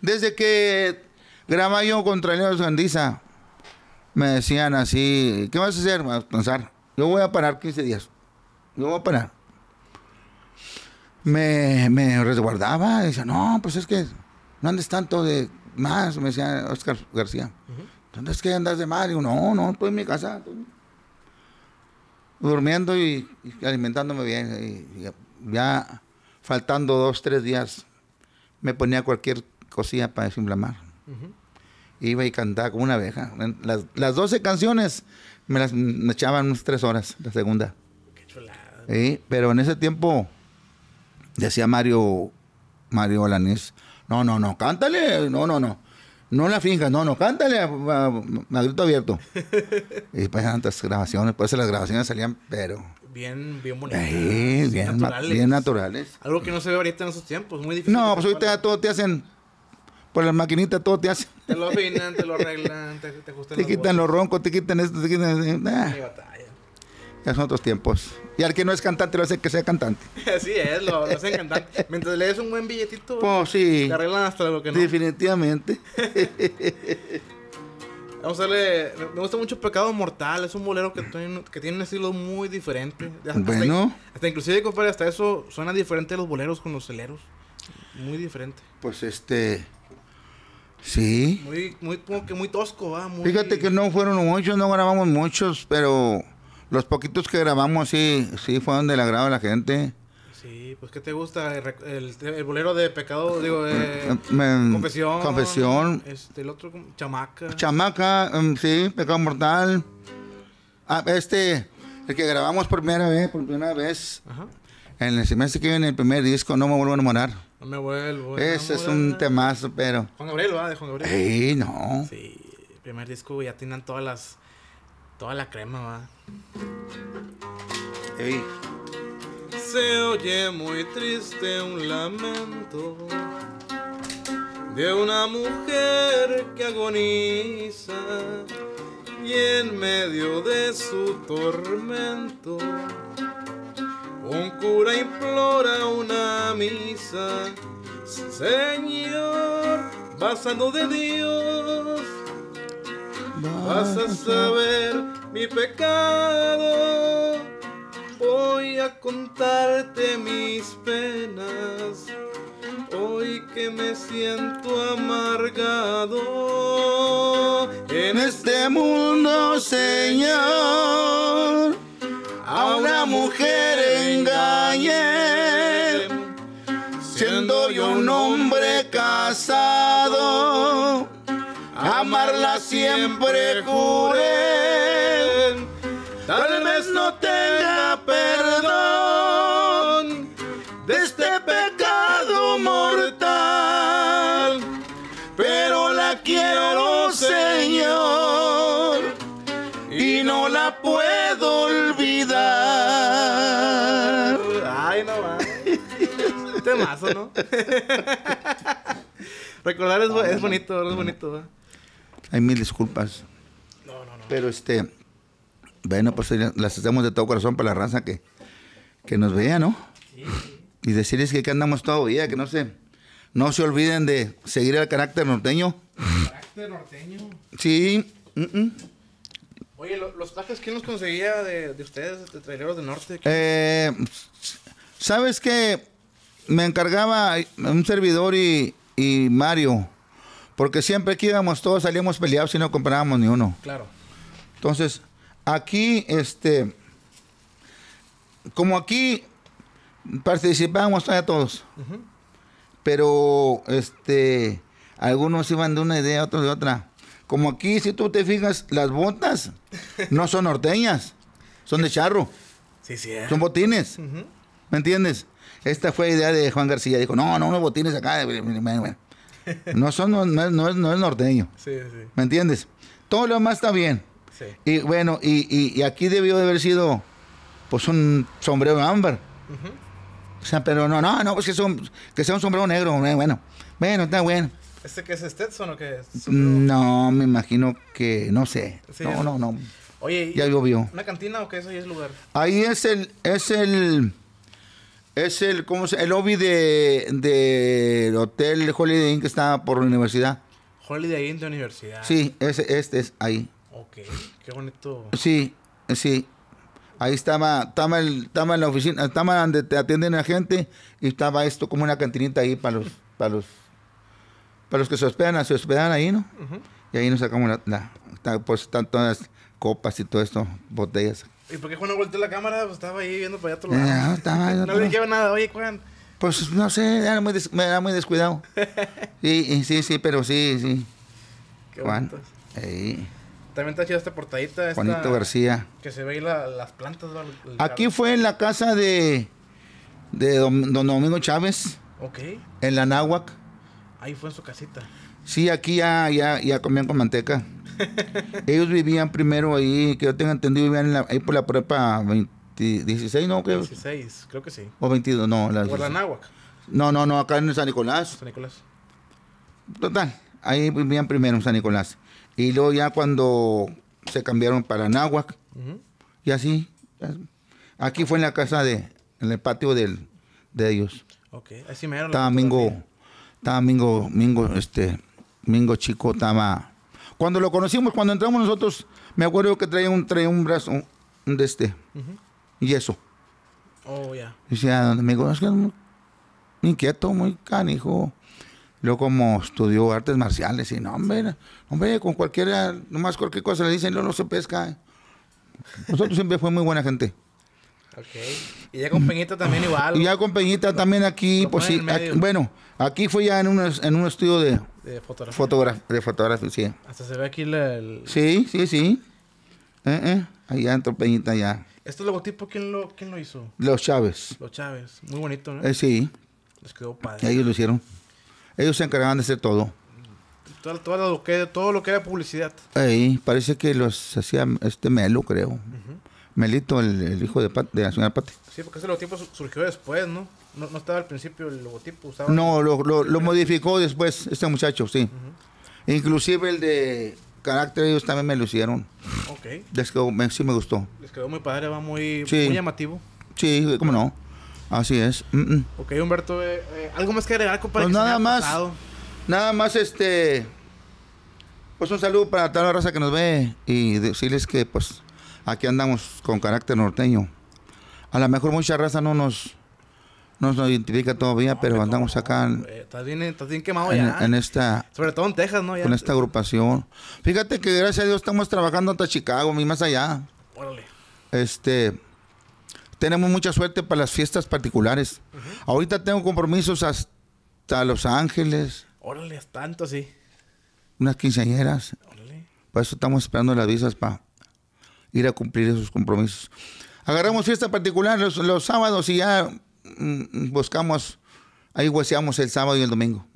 Desde que grababa yo contra su Sandiza, me decían así, ¿qué vas a hacer? Vas a descansar. Yo voy a parar 15 días. Yo voy a parar. Me, me resguardaba, decía, no, pues es que no andes tanto de más, me decía Oscar García. ¿Dónde es que andas de más? Digo, no, no, estoy en mi casa. durmiendo y, alimentándome bien. ya faltando dos, tres días, me ponía cualquier cosilla para desinflamar. Iba y cantaba como una abeja. Las, doce canciones me las echaban unas tres horas, la segunda. Qué Pero en ese tiempo, decía Mario, Mario no, no, no, cántale, no, no, no. No la finjas, no, no, cántale a, abierto. y pues tantas grabaciones, eso las grabaciones salían, pero
bien, bien bonito. bien naturales. bien naturales. Algo que no se ve ahorita en esos tiempos, muy difícil. No, pues
ahorita todo te hacen, por las maquinitas todo te hacen.
Te lo afinan, te lo arreglan, te, ajustan Te quitan
los roncos, te quitan esto, te quitan... eso. Eh, ya son otros tiempos. Y al que no es cantante lo hace que sea cantante.
Así es, lo, lo hacen cantante. Mientras le des un buen billetito, pues, sí. te arreglan hasta lo que no.
Definitivamente.
Vamos a darle. Me gusta mucho Pecado Mortal. Es un bolero que mm. tiene, que tiene un estilo muy diferente. bueno. Hasta, inclusive, compadre, hasta eso suena diferente a los boleros con los celeros. Muy diferente.
Pues este. Sí.
Muy, muy, muy tosco, va. Fíjate que
no fueron muchos, no grabamos muchos, pero los poquitos que grabamos sí, sí fueron del agrado de la gente.
Sí, pues ¿qué te gusta? El, bolero de pecado, digo, eh, confesión. Confesión. Este, el otro, chamaca.
Chamaca, em, sí, pecado mortal. Ah, este, el que grabamos por primera vez, por primera vez. Ajá. En el semestre que viene, el primer disco, No me vuelvo a enamorar. No me vuelvo. Ese es un temazo, pero. Juan Gabriel, ¿verdad? De Juan Gabriel. Sí, no. Sí,
el primer disco ya tienen todas las. toda la crema, ¿verdad? se
oye muy triste un lamento de una mujer que agoniza y en medio de su tormento un cura implora una misa Señor, pasando de Dios vas a saber mi pecado Voy a contarte mis penas, hoy que me siento amargado en este
mundo, Señor. A una mujer engañé, siendo yo un hombre casado, amarla siempre juré. Tal vez no te puedo olvidar. Ay, no va. Temazo,
¿no? Recordar es, bonito, es bonito.
Hay mil disculpas. No, no, no. Pero este, bueno, pues eh, las hacemos de todo corazón para la raza que, nos vea, ¿no? Sí. Y decirles que aquí andamos todavía, que no se, no se olviden de seguir el carácter norteño.
carácter norteño?
Sí. Mm, mm.
Oye, los trajes, ¿quién los conseguía de, ustedes, de Traileros del Norte?
Eh, ¿Sabes qué? Me encargaba un servidor y, Mario. Porque siempre que íbamos todos salíamos peleados y no comprábamos ni uno. Claro. Entonces, aquí, este. Como aquí participábamos todavía todos. Pero, este. Algunos iban de una idea, otros de otra. Como aquí, si tú te fijas, las botas no son norteñas, son de charro. Sí, sí. ¿eh? Son botines. ¿Me entiendes? Esta fue la idea de Juan García. Dijo, no, no, unos botines acá. No, son, no, es, no es norteño. Sí, sí. ¿Me entiendes? Todo lo demás está bien. Sí. Y bueno, y, aquí debió de haber sido pues un sombrero ámbar. O sea, pero no, no, no, pues que, son, que sea un sombrero negro. Bueno, bueno, está bueno.
¿Este que es Stetson o qué es?
Mm, no, me imagino que, no sé. no, no, no,
Oye, ya llovió. ¿Una cantina o qué es ahí es lugar?
Ahí es el, es el, es el, ¿cómo se El lobby de, de Hotel Holiday Inn que está por la universidad.
Holiday Inn de universidad. Sí,
ese, este es ahí.
Ok, qué bonito.
Sí, sí. Ahí estaba, estaba, en la oficina, estaba donde te atienden la gente y estaba esto como una cantinita ahí para los, para los para los que se hospedan, se hospedan ahí, ¿no? Y ahí nos sacamos la, pues están todas las copas y todo esto, botellas.
¿Y por qué Juan no volteó la cámara? Pues estaba ahí viendo para allá otro eh, lado. no, estaba, le lleva nada, oye Juan.
Pues no sé, era muy me da muy descuidado. sí, sí, sí, pero sí, sí. Qué Juan. Ahí.
También está chida esta portadita. Esta, Juanito García. Que se ve ahí las plantas. Aquí
fue en la casa de, de don, Domingo Chávez. Ok. En la Náhuac.
Ahí fue en su casita.
Sí, aquí ya, ya, comían con manteca. Ellos vivían primero ahí, que yo tengo entendido, vivían ahí por la prepa 16, ¿no? 16, creo que sí. O 22, no. Por la Náhuac. No, no, no, acá en San Nicolás. San Nicolás. Total, ahí vivían primero en San Nicolás. Y luego ya cuando se cambiaron para Nahuac, y así. Aquí fue en la casa de, en el patio del, de ellos.
Ok, así me Estaba
Mingo, estaba Mingo, Mingo, este, Mingo Chico, estaba... Cuando lo conocimos, cuando entramos nosotros, me acuerdo que traía un, traía un brazo de este, y eso. Oh, ya. Yeah. me es que es muy inquieto, muy canijo. Luego como estudió artes marciales y no, hombre, hombre, con cualquiera, nomás cualquier cosa le dicen, no, no se pesca. Nosotros siempre fue muy buena gente.
Ok. Y ya con Peñita también
igual. Y ya con Peñita también aquí, pues sí. bueno, Aquí fue ya en un, en un estudio de...
De fotografía.
de fotografía, sí. Hasta se ve
aquí el...
Sí, sí, sí. Eh, eh. Allá en ya.
¿Este logotipo quién lo, quién lo hizo? Los Chávez. Los Chávez. Muy bonito, ¿no? Eh, sí.
Les quedó padre. Ellos lo hicieron. Ellos se encargaban de hacer todo.
Todo, todo, lo, que, todo lo que era publicidad.
Ahí. parece que los hacía este Melo, creo. Melito, el, hijo de, la señora Pati.
Sí, porque ese logotipo surgió después, ¿no? No, estaba al principio el logotipo. Estaba no, lo, lo, lo
modificó después este muchacho, sí. Inclusive el de carácter ellos también me lo hicieron. Ok. Les quedó, sí me gustó.
Les quedó muy padre, va muy, llamativo.
Sí, cómo no. Así es.
Ok, Humberto, eh, eh, ¿algo más que agregar, compadre? Pues nada más. Nada más,
este... Pues un saludo para toda la raza que nos ve y decirles que, pues, aquí andamos con carácter norteño. A lo mejor mucha raza no nos, no nos identifica todavía, pero andamos acá. En,
estás, bien, quemado ya. En
esta, Sobre
todo en Texas, ¿no? Ya. Con esta
agrupación. Fíjate que gracias a Dios estamos trabajando hasta Chicago, y más allá. Órale. Este. Tenemos mucha suerte para las fiestas particulares. Ahorita tengo compromisos hasta Los Ángeles.
Órale, tanto, sí.
Unas quinceañeras. Órale. Por eso estamos esperando las visas para ir a cumplir esos compromisos. Agarramos fiesta particular los, sábados y ya mm, buscamos, ahí hueseamos el sábado y el domingo.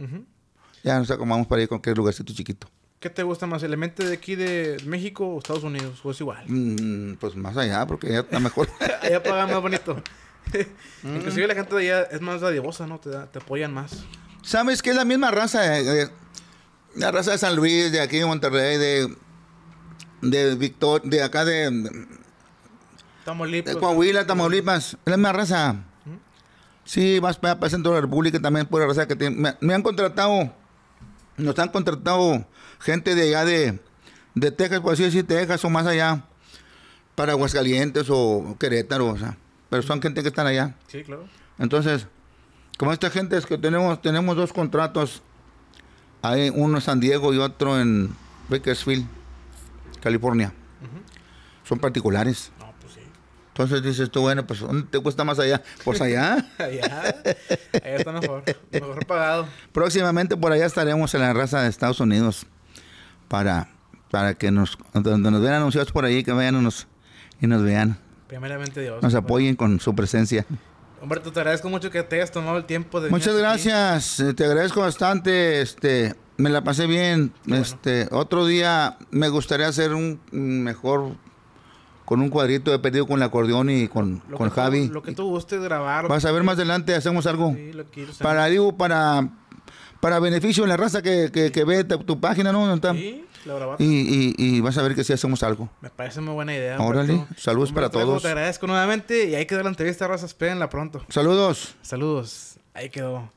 Ya nos acomodamos para ir con cualquier lugarcito chiquito.
¿Qué te gusta más, el de aquí de México o Estados Unidos? ¿O es igual?
Mm, pues más allá, porque allá está mejor.
allá pagan más bonito. Inclusive la gente de allá es más dadivosa, ¿no? Te, apoyan más.
¿Sabes que es la misma raza? Eh, eh, la raza de San Luis, de aquí de Monterrey, de de Victor, de acá de, Tamaulipas. Coahuila, Tamaulipas, es la raza. Sí, vas para, el centro de la República también, pura raza que Me, han contratado, nos han contratado gente de allá de, de Texas, por así decir, Texas o más allá, para Aguascalientes o Querétaro, o sea, pero son gente que están allá. Sí, claro. Entonces, como esta gente es que tenemos, tenemos dos contratos, hay uno en San Diego y otro en Bakersfield. California. Son particulares. No, pues sí. Entonces dices tú, bueno, pues ¿dónde te cuesta más allá? Pues allá. allá. está mejor. Mejor pagado. Próximamente por allá estaremos en la raza de Estados Unidos para, para que nos, donde nos den anunciados por ahí, que vayan y nos, y nos vean. Primeramente Dios. Nos apoyen con su presencia.
Hombre, te agradezco mucho que te hayas tomado el tiempo de... Muchas
gracias, te agradezco bastante, este, me la pasé bien. Este, otro día me gustaría hacer un mejor con un cuadrito de perdido con el acordeón y con, Javi. lo que
tú guste grabar. Vas a ver más adelante, hacemos algo. Sí, lo quiero Para,
digo, para, para beneficio de la raza que, que, ve
tu, página, ¿no? Sí, la grabamos.
Y, vas a ver que sí hacemos algo.
Me parece muy buena idea. Órale, saludos para todos. Te agradezco nuevamente y hay que dar la entrevista, raza. Espérenla pronto.
Saludos. Saludos.
Ahí quedó.